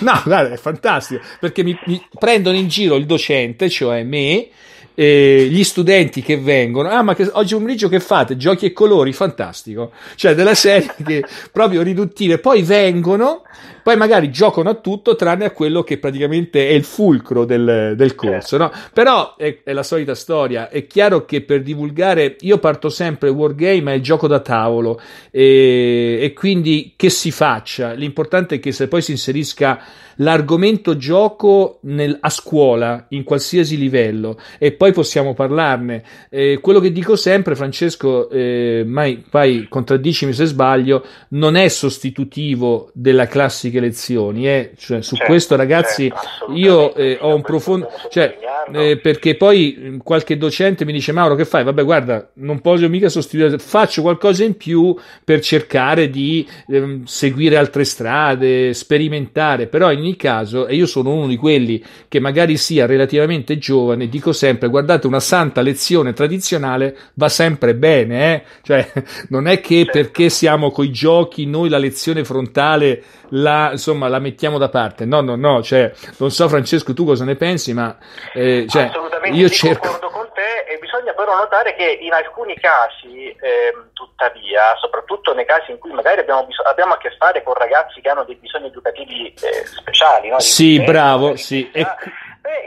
No, guarda, è fantastico, perché mi, mi prendono in giro il docente, cioè me, eh, gli studenti che vengono, ah ma che, oggi pomeriggio che fate? Giochi e colori, fantastico, cioè della serie che proprio riduttive, poi vengono poi magari giocano a tutto tranne a quello che praticamente è il fulcro del, del corso. No? Certo. Però è, è, la solita storia, è chiaro che per divulgare io parto sempre Wargame è il gioco da tavolo e, e quindi che si faccia, l'importante è che se poi si inserisca l'argomento gioco nel, a scuola, in qualsiasi livello, e poi possiamo parlarne. Eh, quello che dico sempre, Francesco, eh, mai, poi contraddicimi se sbaglio, non è sostitutivo della classica fantastiche lezioni. Eh. Cioè, su certo, questo, ragazzi, certo, io eh, ho un profondo. Cioè, eh, perché poi mm, qualche docente mi dice: Mauro, che fai? Vabbè, guarda, non posso mica sostituire, faccio qualcosa in più per cercare di ehm, seguire altre strade, sperimentare. Però, in ogni caso, e io sono uno di quelli che magari sia relativamente giovane, dico sempre: guardate, una santa lezione tradizionale va sempre bene. Eh. Cioè, non è che certo. perché siamo coi giochi noi la lezione frontale la, insomma, la mettiamo da parte. No, no, no, cioè, non so Francesco tu cosa ne pensi, ma eh, cioè, Assolutamente io cerco... con te e bisogna però notare che in alcuni casi, eh, tuttavia, soprattutto nei casi in cui magari abbiamo, bis- abbiamo, a che fare con ragazzi che hanno dei bisogni educativi eh, speciali, no? Sì, bravo, sì. E...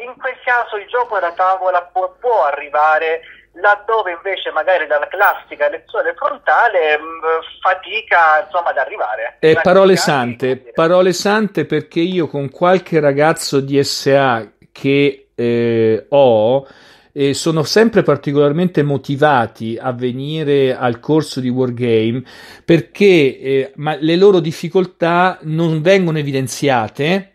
in quel caso il gioco da tavola può, può arrivare laddove invece magari dalla classica lezione frontale mh, mm, fatica insomma, ad arrivare. Eh, parole sante, parole sante perché io con qualche ragazzo di SA che eh, ho eh, sono sempre particolarmente motivati a venire al corso di Wargame perché eh, le loro difficoltà non vengono evidenziate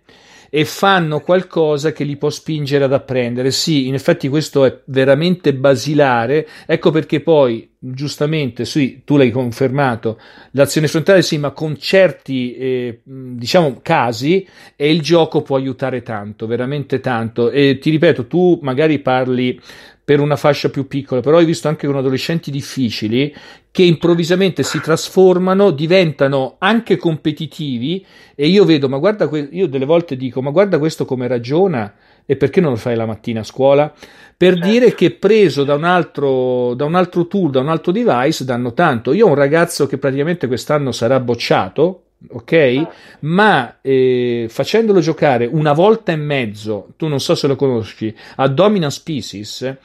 e fanno qualcosa che li può spingere ad apprendere. Sì, in effetti questo è veramente basilare, ecco perché poi giustamente, sì, tu l'hai confermato, l'azione frontale sì, ma con certi eh, diciamo casi e il gioco può aiutare tanto, veramente tanto e ti ripeto, tu magari parli per una fascia più piccola, però hai visto anche con adolescenti difficili che improvvisamente si trasformano, diventano anche competitivi e io vedo, ma guarda, que- io delle volte dico, ma guarda questo come ragiona e perché non lo fai la mattina a scuola? Per certo. dire che preso da un, altro, da un altro tool, da un altro device, danno tanto. Io ho un ragazzo che praticamente quest'anno sarà bocciato ok? Ma eh, facendolo giocare una volta e mezzo, tu non so se lo conosci, a Dominant Species.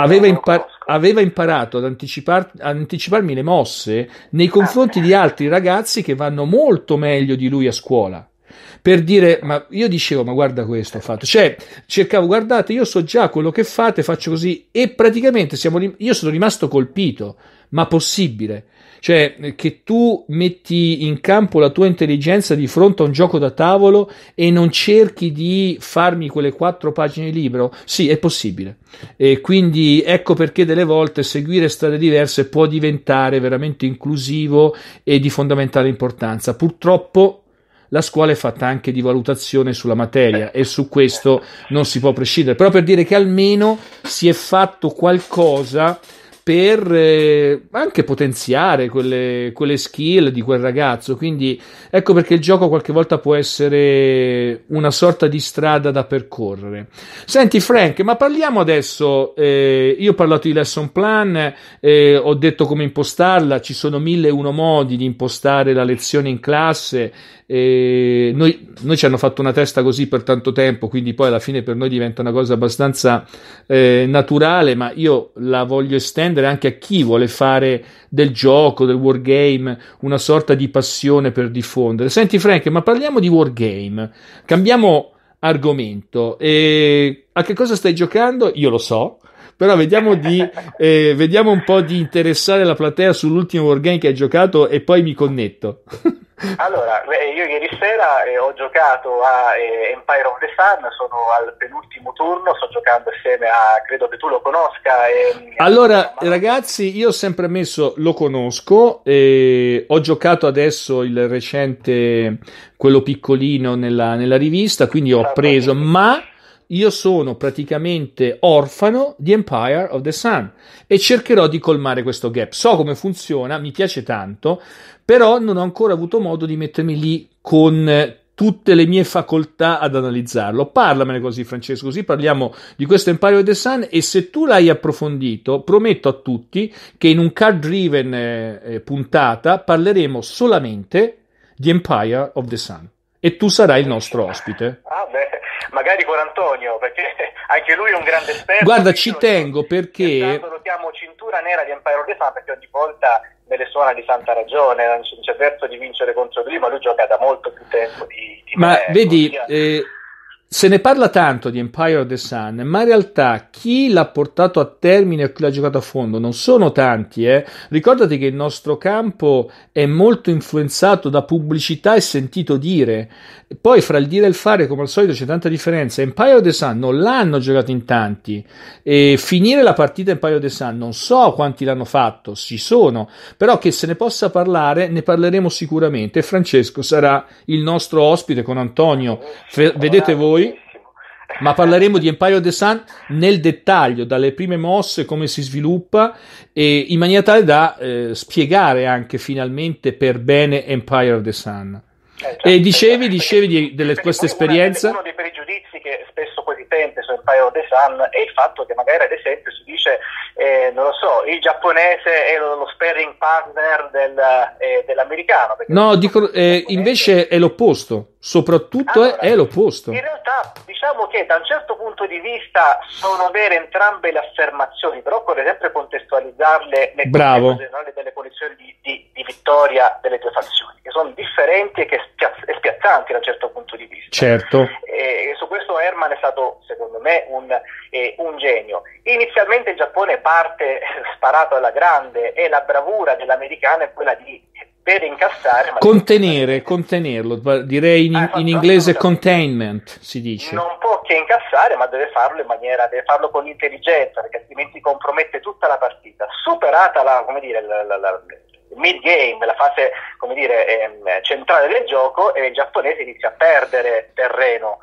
Aveva, impar- aveva imparato ad, anticipar- ad, anticiparmi le mosse nei eh. confronti di altri ragazzi che vanno molto meglio di lui a scuola. Per dire, ma io dicevo, ma guarda questo fatto, cioè cercavo, guardate, io so già quello che fate, faccio così e praticamente siamo io sono rimasto colpito, ma possibile? Cioè che tu metti in campo la tua intelligenza di fronte a un gioco da tavolo e non cerchi di farmi quelle quattro pagine di libro? Sì, è possibile. E quindi ecco perché delle volte seguire strade diverse può diventare veramente inclusivo e di fondamentale importanza. Purtroppo la scuola è fatta anche di valutazione sulla materia e su questo non si può prescindere. Però per dire che almeno si è fatto qualcosa per eh, anche potenziare quelle, quelle, skill di quel ragazzo. Quindi ecco perché il gioco qualche volta può essere una sorta di strada da percorrere. Senti, Frank, ma parliamo adesso. Eh, io ho parlato di lesson plan, eh, ho detto come impostarla. Ci sono mille e uno modi di impostare la lezione in classe. E noi, noi, ci hanno fatto una testa così per tanto tempo, quindi poi alla fine per noi diventa una cosa abbastanza eh, naturale, ma io la voglio estendere anche a chi vuole fare del gioco, del wargame, una sorta di passione per diffondere. Senti Frank, ma parliamo di wargame, cambiamo argomento. E a che cosa stai giocando? Io lo so, però vediamo, di, eh, vediamo un po' di interessare la platea sull'ultimo wargame che hai giocato e poi mi connetto. Allora, eh, io ieri sera eh, ho giocato a eh, Empire of the Sun, sono al penultimo turno, sto giocando assieme a, credo che tu lo conosca. E... Eh, allora, ragazzi, io ho sempre messo lo conosco, eh, ho giocato adesso il recente, quello piccolino nella, nella rivista, quindi ho preso, ma io sono praticamente orfano di Empire of the Sun e cercherò di colmare questo gap. So come funziona, mi piace tanto, però non ho ancora avuto modo di mettermi lì con eh, tutte le mie facoltà ad analizzarlo. Parlamene così, Francesco, così parliamo di questo Empire of the Sun e se tu l'hai approfondito, prometto a tutti che in un card driven eh, eh, puntata parleremo solamente di Empire of the Sun e tu sarai il nostro ospite. Ah, beh, magari con Antonio, perché anche lui è un grande esperto. Guarda, ci tengo perché... Lo chiamo cintura nera di Empire of the Sun perché ogni volta me le suona di santa ragione, non c'è verso di vincere contro lui, ma lui gioca da molto più tempo di, di Ma me, vedi... Così, eh, eh se ne parla tanto di Empire of the Sun, ma in realtà chi l'ha portato a termine o chi l'ha giocato a fondo non sono tanti. Eh? Ricordati che il nostro campo è molto influenzato da pubblicità e sentito dire. Poi fra il dire e il fare, come al solito, c'è tanta differenza. Empire of the Sun non l'hanno giocato in tanti. E finire la partita Empire of the Sun non so quanti l'hanno fatto, ci sono. Però che se ne possa parlare, ne parleremo sicuramente. Francesco sarà il nostro ospite con Antonio. F- vedete voi ma parleremo di Empire of the Sun nel dettaglio, dalle prime mosse, come si sviluppa, e in maniera tale da eh, spiegare anche finalmente per bene Empire of the Sun. Eh, cioè, e dicevi, dicevi di, delle, questa esperienza? Uno dei pregiudizi che spesso poi si sente su Empire of the Sun è il fatto che magari ad esempio si dice, eh, non lo so, il giapponese è lo, lo sparring partner del, eh, dell'americano. No, dico, eh, invece è l'opposto soprattutto allora, è, è, l'opposto. In realtà diciamo che da un certo punto di vista sono vere entrambe le affermazioni, però occorre sempre contestualizzarle nel Bravo. generale delle condizioni di, di, di, vittoria delle due fazioni, che sono differenti e, che spiazz- spiazzanti da un certo punto di vista. Certo. E eh, su questo Herman è stato, secondo me, un, eh, un genio. Inizialmente il Giappone parte sparato alla grande e la bravura dell'americano è quella di per incassare. Contenere, contenerlo, direi in, eh, in esatto. inglese containment si dice. Non può che incassare, ma deve farlo in maniera, deve farlo con intelligenza, perché altrimenti compromette tutta la partita. Superata la, come dire, la, la, la mid game, la fase dire, ehm, centrale del gioco, e il giapponese inizia a perdere terreno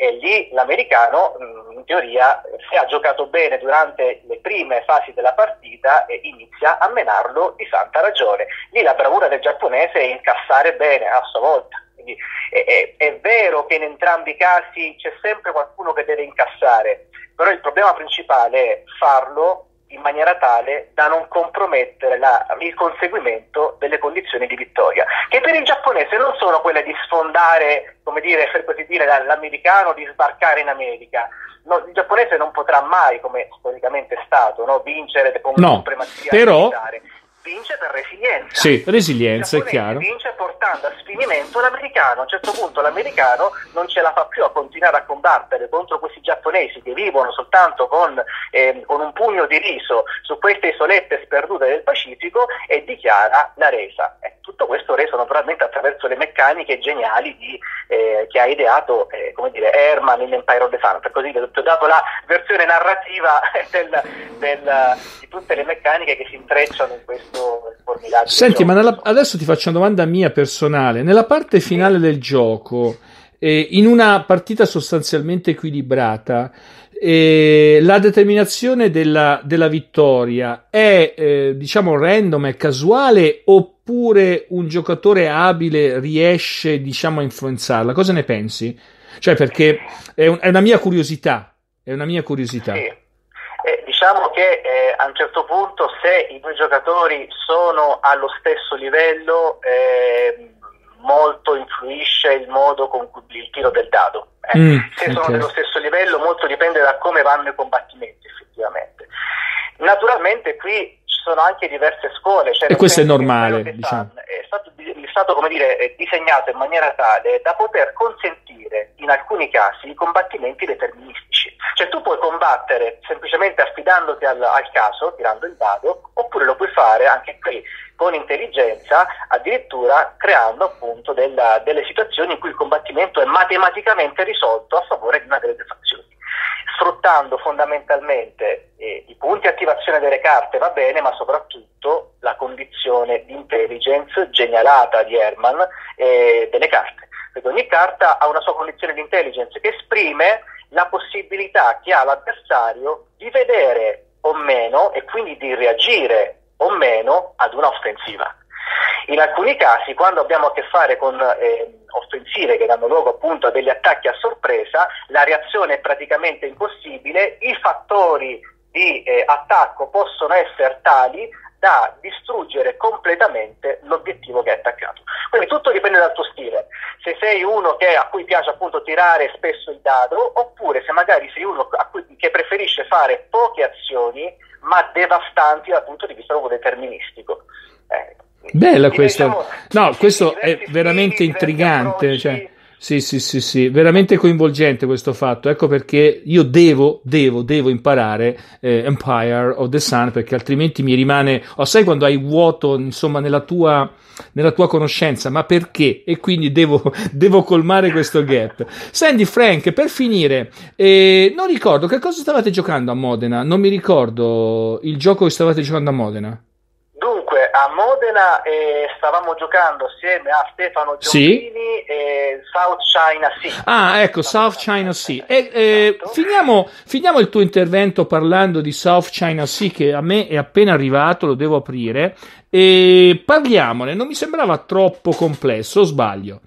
e lì l'americano mm, in teoria se ha giocato bene durante le prime fasi della partita inizia a menarlo di santa ragione. Lì la bravura del giapponese è incassare bene a sua volta. Quindi è, è, è vero che in entrambi i casi c'è sempre qualcuno che deve incassare, però il problema principale è farlo in maniera tale da non compromettere la, il conseguimento delle condizioni di vittoria, che per il giapponese non sono quelle di sfondare, come dire, per così dire, dall'americano, di sbarcare in America. No, il giapponese non potrà mai, come storicamente è stato, no, vincere con no, supremazia però... militare vince per resilienza. Sì, resilienza, è chiaro. Vince portando a sfinimento l'americano. A un certo punto l'americano non ce la fa più a continuare a combattere contro questi giapponesi che vivono soltanto con, eh, con un pugno di riso su queste isolette sperdute del Pacifico e dichiara la resa. Eh, tutto questo reso naturalmente attraverso le meccaniche geniali di, eh, che ha ideato eh, come dire, Herman in Empire of the Sun. Per così ho dato la versione narrativa del, del, di tutte le meccaniche che si intrecciano in questo molto formidabile. Senti, ma nella, adesso ti faccio una domanda mia personale. Nella parte finale del gioco, eh, in una partita sostanzialmente equilibrata, eh, la determinazione della, della vittoria è eh, diciamo random, è casuale oppure un giocatore abile riesce diciamo a influenzarla? Cosa ne pensi? Cioè perché è, un, è una mia curiosità, è una mia curiosità. Sì. Eh, diciamo che eh, a un certo punto se i due giocatori sono allo stesso livello eh, molto influisce il modo con cui il tiro del dado. Eh, mm, se sono okay. dello stesso livello molto dipende da come vanno i combattimenti effettivamente. Naturalmente qui sono anche diverse scuole. Cioè e questo è normale. Che diciamo. Eh, è stato, è stato come dire, eh, disegnato in maniera tale da poter consentire in alcuni casi i combattimenti deterministici. Cioè tu puoi combattere semplicemente affidandoti al, al caso, tirando il dado, oppure lo puoi fare anche qui con intelligenza, addirittura creando appunto della, delle situazioni in cui il combattimento è matematicamente risolto a favore di una delle due fazioni sfruttando fondamentalmente eh, i punti attivazione delle carte va bene, ma soprattutto la condizione di intelligence genialata di Herman eh, delle carte. Perché ogni carta ha una sua condizione di intelligence che esprime la possibilità che ha l'avversario di vedere o meno e quindi di reagire o meno ad una offensiva. In alcuni casi, quando abbiamo a che fare con eh, offensive che danno luogo appunto a degli attacchi a sorpresa, la reazione è praticamente impossibile, i fattori di eh, attacco possono essere tali da distruggere completamente l'obiettivo che è attaccato. Quindi tutto dipende dal tuo stile. Se sei uno che, a cui piace appunto tirare spesso il dado, oppure se magari sei uno cui, che preferisce fare poche azioni ma devastanti dal punto di vista proprio deterministico. Eh. Bella questa. Diciamo, no, questo è veramente intrigante. Cioè, sì, sì, sì, sì, veramente coinvolgente questo fatto. Ecco perché io devo, devo, devo imparare eh, Empire of the Sun perché altrimenti mi rimane. O sai quando hai vuoto, insomma, nella tua, nella tua conoscenza, ma perché? E quindi devo, devo colmare questo gap. Sandy Frank, per finire, eh, non ricordo che cosa stavate giocando a Modena. Non mi ricordo il gioco che stavate giocando a Modena a Modena eh, stavamo giocando assieme a Stefano Giombini sì. e South China Sea. Ah, ecco, South China Sea. E, eh, esatto. finiamo, finiamo, il tuo intervento parlando di South China Sea che a me è appena arrivato, lo devo aprire. E parliamone, non mi sembrava troppo complesso, o sbaglio?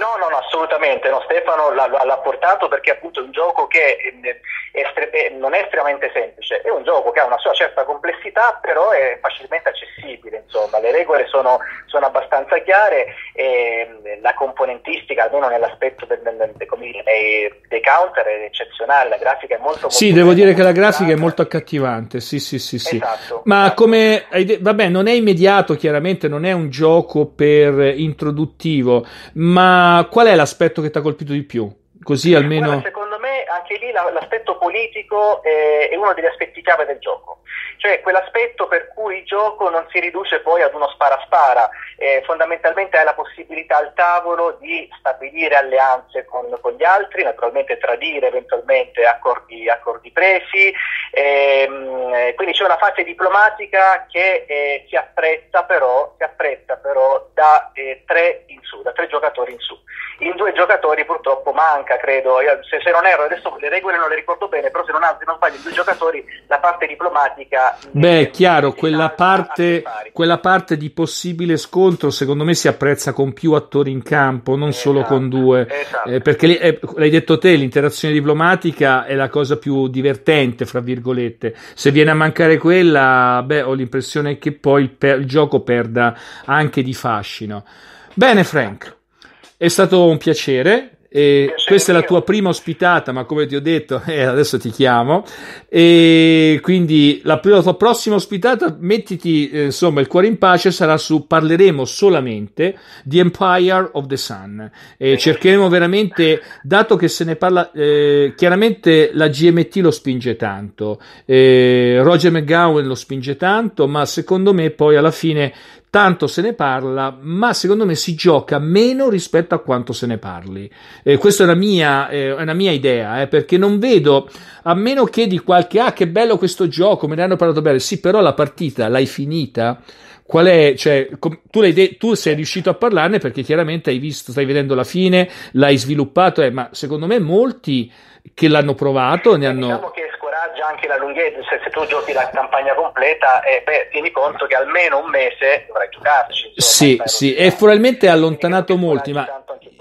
No, no, no, assolutamente. No, Stefano l'ha, l'ha, portato perché appunto è un gioco che ehm, è, è, è, non è estremamente semplice, è un gioco che ha una sua certa complessità, però è facilmente accessibile. Insomma, le regole sono, sono abbastanza chiare e ehm, la componentistica, almeno nell'aspetto del, del, del, dei, dei, counter, è eccezionale. La grafica è molto. molto sì, devo dire che la grafica è molto accattivante. Sì, sì, sì. sì. Esatto, Ma esatto. come. Vabbè, non è in immediato chiaramente non è un gioco per introduttivo, ma qual è l'aspetto che ti ha colpito di più? Così almeno... Guarda, secondo me anche lì l'aspetto politico eh, è uno degli aspetti chiave del gioco cioè quell'aspetto per cui il gioco non si riduce poi ad uno spara-spara, eh, fondamentalmente hai la possibilità al tavolo di stabilire alleanze con, con gli altri, naturalmente tradire eventualmente accordi, accordi presi, ehm, eh, quindi c'è una fase diplomatica che eh, si, apprezza però, si apprezza però da eh, tre in su, da tre giocatori in su in due giocatori purtroppo manca, credo. Io, se, se, non erro, adesso le regole non le ricordo bene, però se non, se non sbaglio, in due giocatori la parte diplomatica. Beh, è chiaro, quella parte, quella parte, di possibile scontro secondo me si apprezza con più attori in campo, non esatto, solo con due. Esatto. Eh, perché eh, l'hai detto te, l'interazione diplomatica è la cosa più divertente, fra virgolette. Se viene a mancare quella, beh, ho l'impressione che poi il, per, il gioco perda anche di fascino. Bene, Frank. È stato un piacere. E questa è la tua prima ospitata, ma come ti ho detto, eh, adesso ti chiamo. E quindi la, la tua prossima ospitata, mettiti eh, insomma il cuore in pace, sarà su parleremo solamente di Empire of the Sun. E cercheremo veramente, dato che se ne parla, eh, chiaramente la GMT lo spinge tanto, eh, Roger McGowan lo spinge tanto, ma secondo me poi alla fine tanto se ne parla, ma secondo me si gioca meno rispetto a quanto se ne parli. Eh, questa è una mia, eh, una mia idea, eh, perché non vedo, a meno che di qualche, ah che bello questo gioco, me ne hanno parlato bene, sì però la partita l'hai finita, qual è, cioè, tu, de- tu, sei riuscito a parlarne perché chiaramente hai visto, stai vedendo la fine, l'hai sviluppato, eh, ma secondo me molti che l'hanno provato ne hanno... Diciamo che anche la lunghezza, se, se, tu giochi la campagna completa, eh, beh, tieni conto che almeno un mese dovrai giocarci. Insomma, sì, sì, e probabilmente ha allontanato molti, ma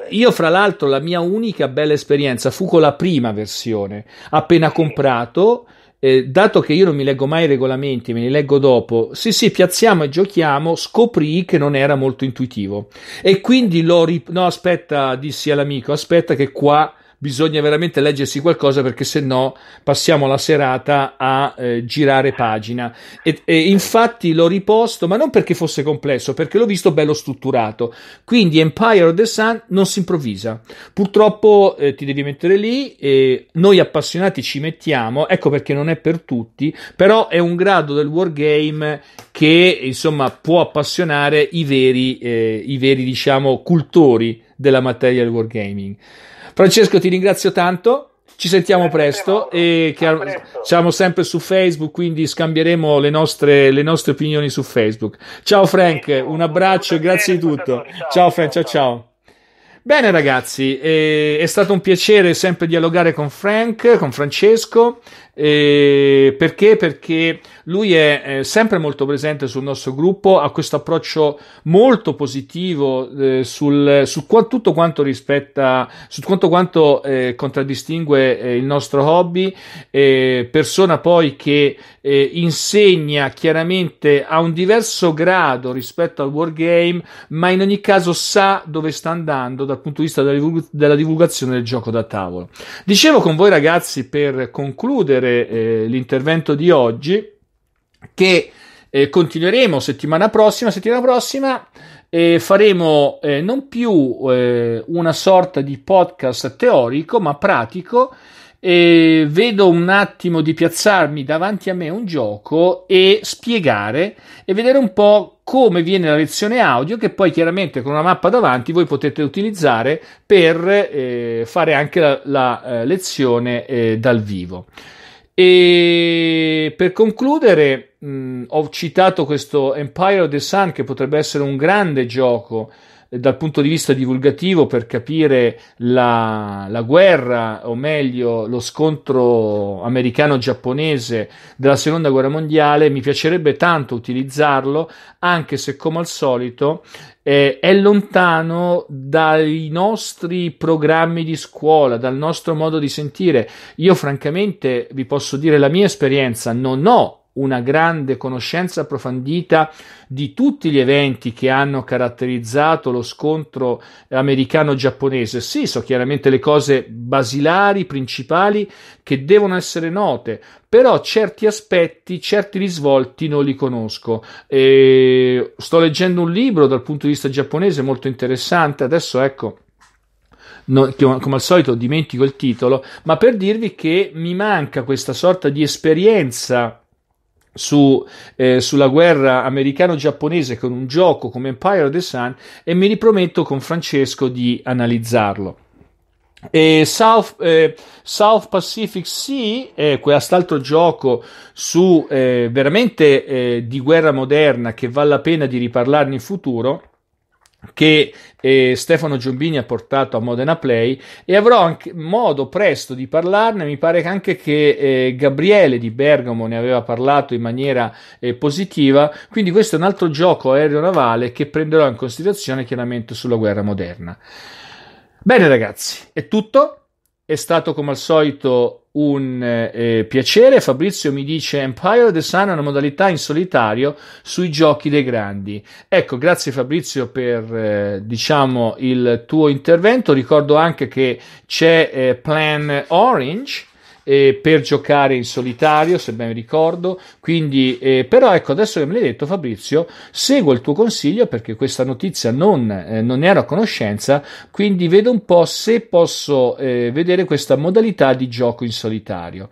io fra l'altro la mia unica bella esperienza fu con la prima versione, appena sì. comprato. Eh, dato che io non mi leggo mai i regolamenti, me li leggo dopo, sì sì, piazziamo e giochiamo, scoprì che non era molto intuitivo. E quindi l'ho... Rip- no, aspetta, dissi all'amico, aspetta che qua bisogna veramente leggersi qualcosa perché se no passiamo la serata a eh, girare pagina. E, e, infatti l'ho riposto, ma non perché fosse complesso, perché l'ho visto bello strutturato. Quindi Empire of the Sun non si improvvisa. Purtroppo eh, ti devi mettere lì e noi appassionati ci mettiamo, ecco perché non è per tutti, però è un grado del wargame che insomma può appassionare i veri, eh, i veri diciamo, cultori della materia del wargaming. Francesco, ti ringrazio tanto. Ci sentiamo eh, presto e chiaro, presto. siamo sempre su Facebook, quindi scambieremo le nostre, le nostre opinioni su Facebook. Ciao Frank, un abbraccio e grazie di tutto. Ciao Frank, ciao ciao. Bene ragazzi, eh, è stato un piacere sempre dialogare con Frank, con Francesco, eh, perché? Perché lui è eh, sempre molto presente sul nostro gruppo, ha questo approccio molto positivo eh, sul, su qua, tutto quanto rispetta, su quanto, quanto eh, contraddistingue eh, il nostro hobby, persona poi che insegna chiaramente a un diverso grado rispetto al wargame, ma in ogni caso sa dove sta andando da dal punto di vista della, divulgazione del gioco da tavolo. Dicevo con voi ragazzi per concludere eh, l'intervento di oggi che eh, continueremo settimana prossima, settimana prossima eh, faremo non più eh, una sorta di podcast teorico ma pratico eh, vedo un attimo di piazzarmi davanti a me un gioco e spiegare e vedere un po' come viene la lezione audio che poi chiaramente con una mappa davanti voi potete utilizzare per eh, fare anche la, la eh, lezione eh, dal vivo. E per concludere mh, mm, ho citato questo Empire of the Sun che potrebbe essere un grande gioco dal punto di vista divulgativo per capire la, la guerra, o meglio lo scontro americano-giapponese della seconda guerra mondiale, mi piacerebbe tanto utilizzarlo, anche se come al solito eh, è lontano dai nostri programmi di scuola, dal nostro modo di sentire. Io francamente vi posso dire la mia esperienza, non ho una grande conoscenza approfondita di tutti gli eventi che hanno caratterizzato lo scontro americano-giapponese. Sì, so chiaramente le cose basilari, principali, che devono essere note, però certi aspetti, certi risvolti non li conosco. E sto leggendo un libro dal punto di vista giapponese molto interessante, adesso ecco. No, come al solito dimentico il titolo, ma per dirvi che mi manca questa sorta di esperienza su, eh, sulla guerra americano-giapponese con un gioco come Empire of the Sun e mi riprometto con Francesco di analizzarlo. E South, eh, South, Pacific Sea, eh, quest'altro gioco su eh, veramente eh, di guerra moderna che vale la pena di riparlarne in futuro che eh, Stefano Giombini ha portato a Modena Play e avrò anche modo presto di parlarne, mi pare anche che eh, Gabriele di Bergamo ne aveva parlato in maniera eh, positiva, quindi questo è un altro gioco aereo-navale che prenderò in considerazione chiaramente sulla guerra moderna. Bene ragazzi, è tutto. È stato come al solito un eh, piacere. Fabrizio mi dice Empire of the Sun è una modalità in solitario sui giochi dei grandi. Ecco, grazie Fabrizio per eh, diciamo il tuo intervento. Ricordo anche che c'è eh, Plan Orange eh, per giocare in solitario, se ben ricordo. Quindi, eh, però, ecco, adesso che me l'hai detto, Fabrizio, seguo il tuo consiglio perché questa notizia non, eh, non ero a conoscenza. Quindi, vedo un po' se posso eh, vedere questa modalità di gioco in solitario.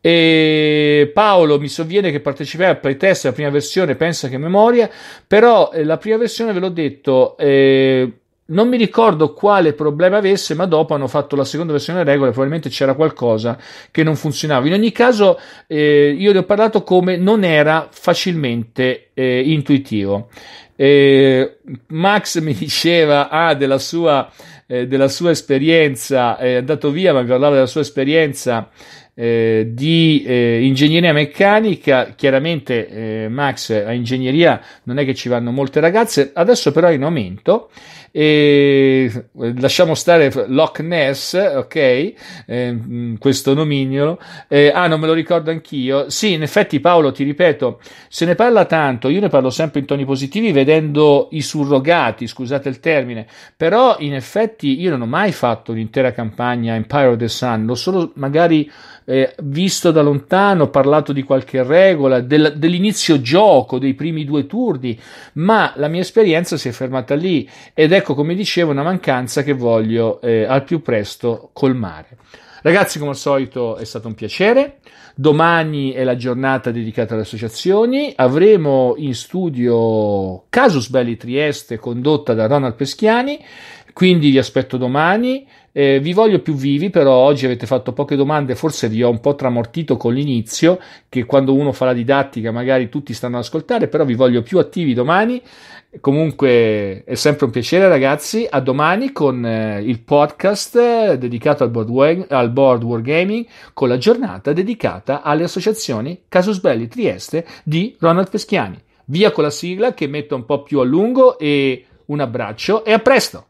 E Paolo mi sovviene che parteciperà al playtest la prima versione, pensa che memoria, però eh, la prima versione ve l'ho detto. Eh, non mi ricordo quale problema avesse, ma dopo hanno fatto la seconda versione delle regole, probabilmente c'era qualcosa che non funzionava. In ogni caso, eh, io ne ho parlato come non era facilmente eh, intuitivo. Eh, Max mi diceva ah, della, sua, eh, della, sua, esperienza, è andato via, ma mi parlava della sua esperienza. Eh, di eh, ingegneria meccanica. Chiaramente, eh, Max, a ingegneria non è che ci vanno molte ragazze, adesso però è in aumento e eh, lasciamo stare Loch Ness, ok, eh, mm, questo nomignolo. Eh, ah, non me lo ricordo anch'io. Sì, in effetti Paolo, ti ripeto, se ne parla tanto, io ne parlo sempre in toni positivi vedendo i surrogati, scusate il termine, però in effetti io non ho mai fatto l'intera campagna Empire of the Sun, l'ho solo magari eh, visto da lontano, parlato di qualche regola, del, dell'inizio gioco, dei primi due turni, ma la mia esperienza si è fermata lì ed è ecco come dicevo una mancanza che voglio eh, al più presto colmare. Ragazzi, come al solito è stato un piacere. Domani è la giornata dedicata alle associazioni. Avremo in studio Casus Belli Trieste condotta da Ronald Peschiani. Quindi vi aspetto domani. Eh, vi voglio più vivi, però oggi avete fatto poche domande, forse vi ho un po' tramortito con l'inizio, che quando uno fa la didattica magari tutti stanno ad ascoltare, però vi voglio più attivi domani. Comunque è sempre un piacere ragazzi, a domani con eh, il podcast eh, dedicato al board, al board Wargaming con la giornata dedicata alle associazioni Casus Belli Trieste di Ronald Peschiani. Via con la sigla che metto un po' più a lungo e un abbraccio e a presto!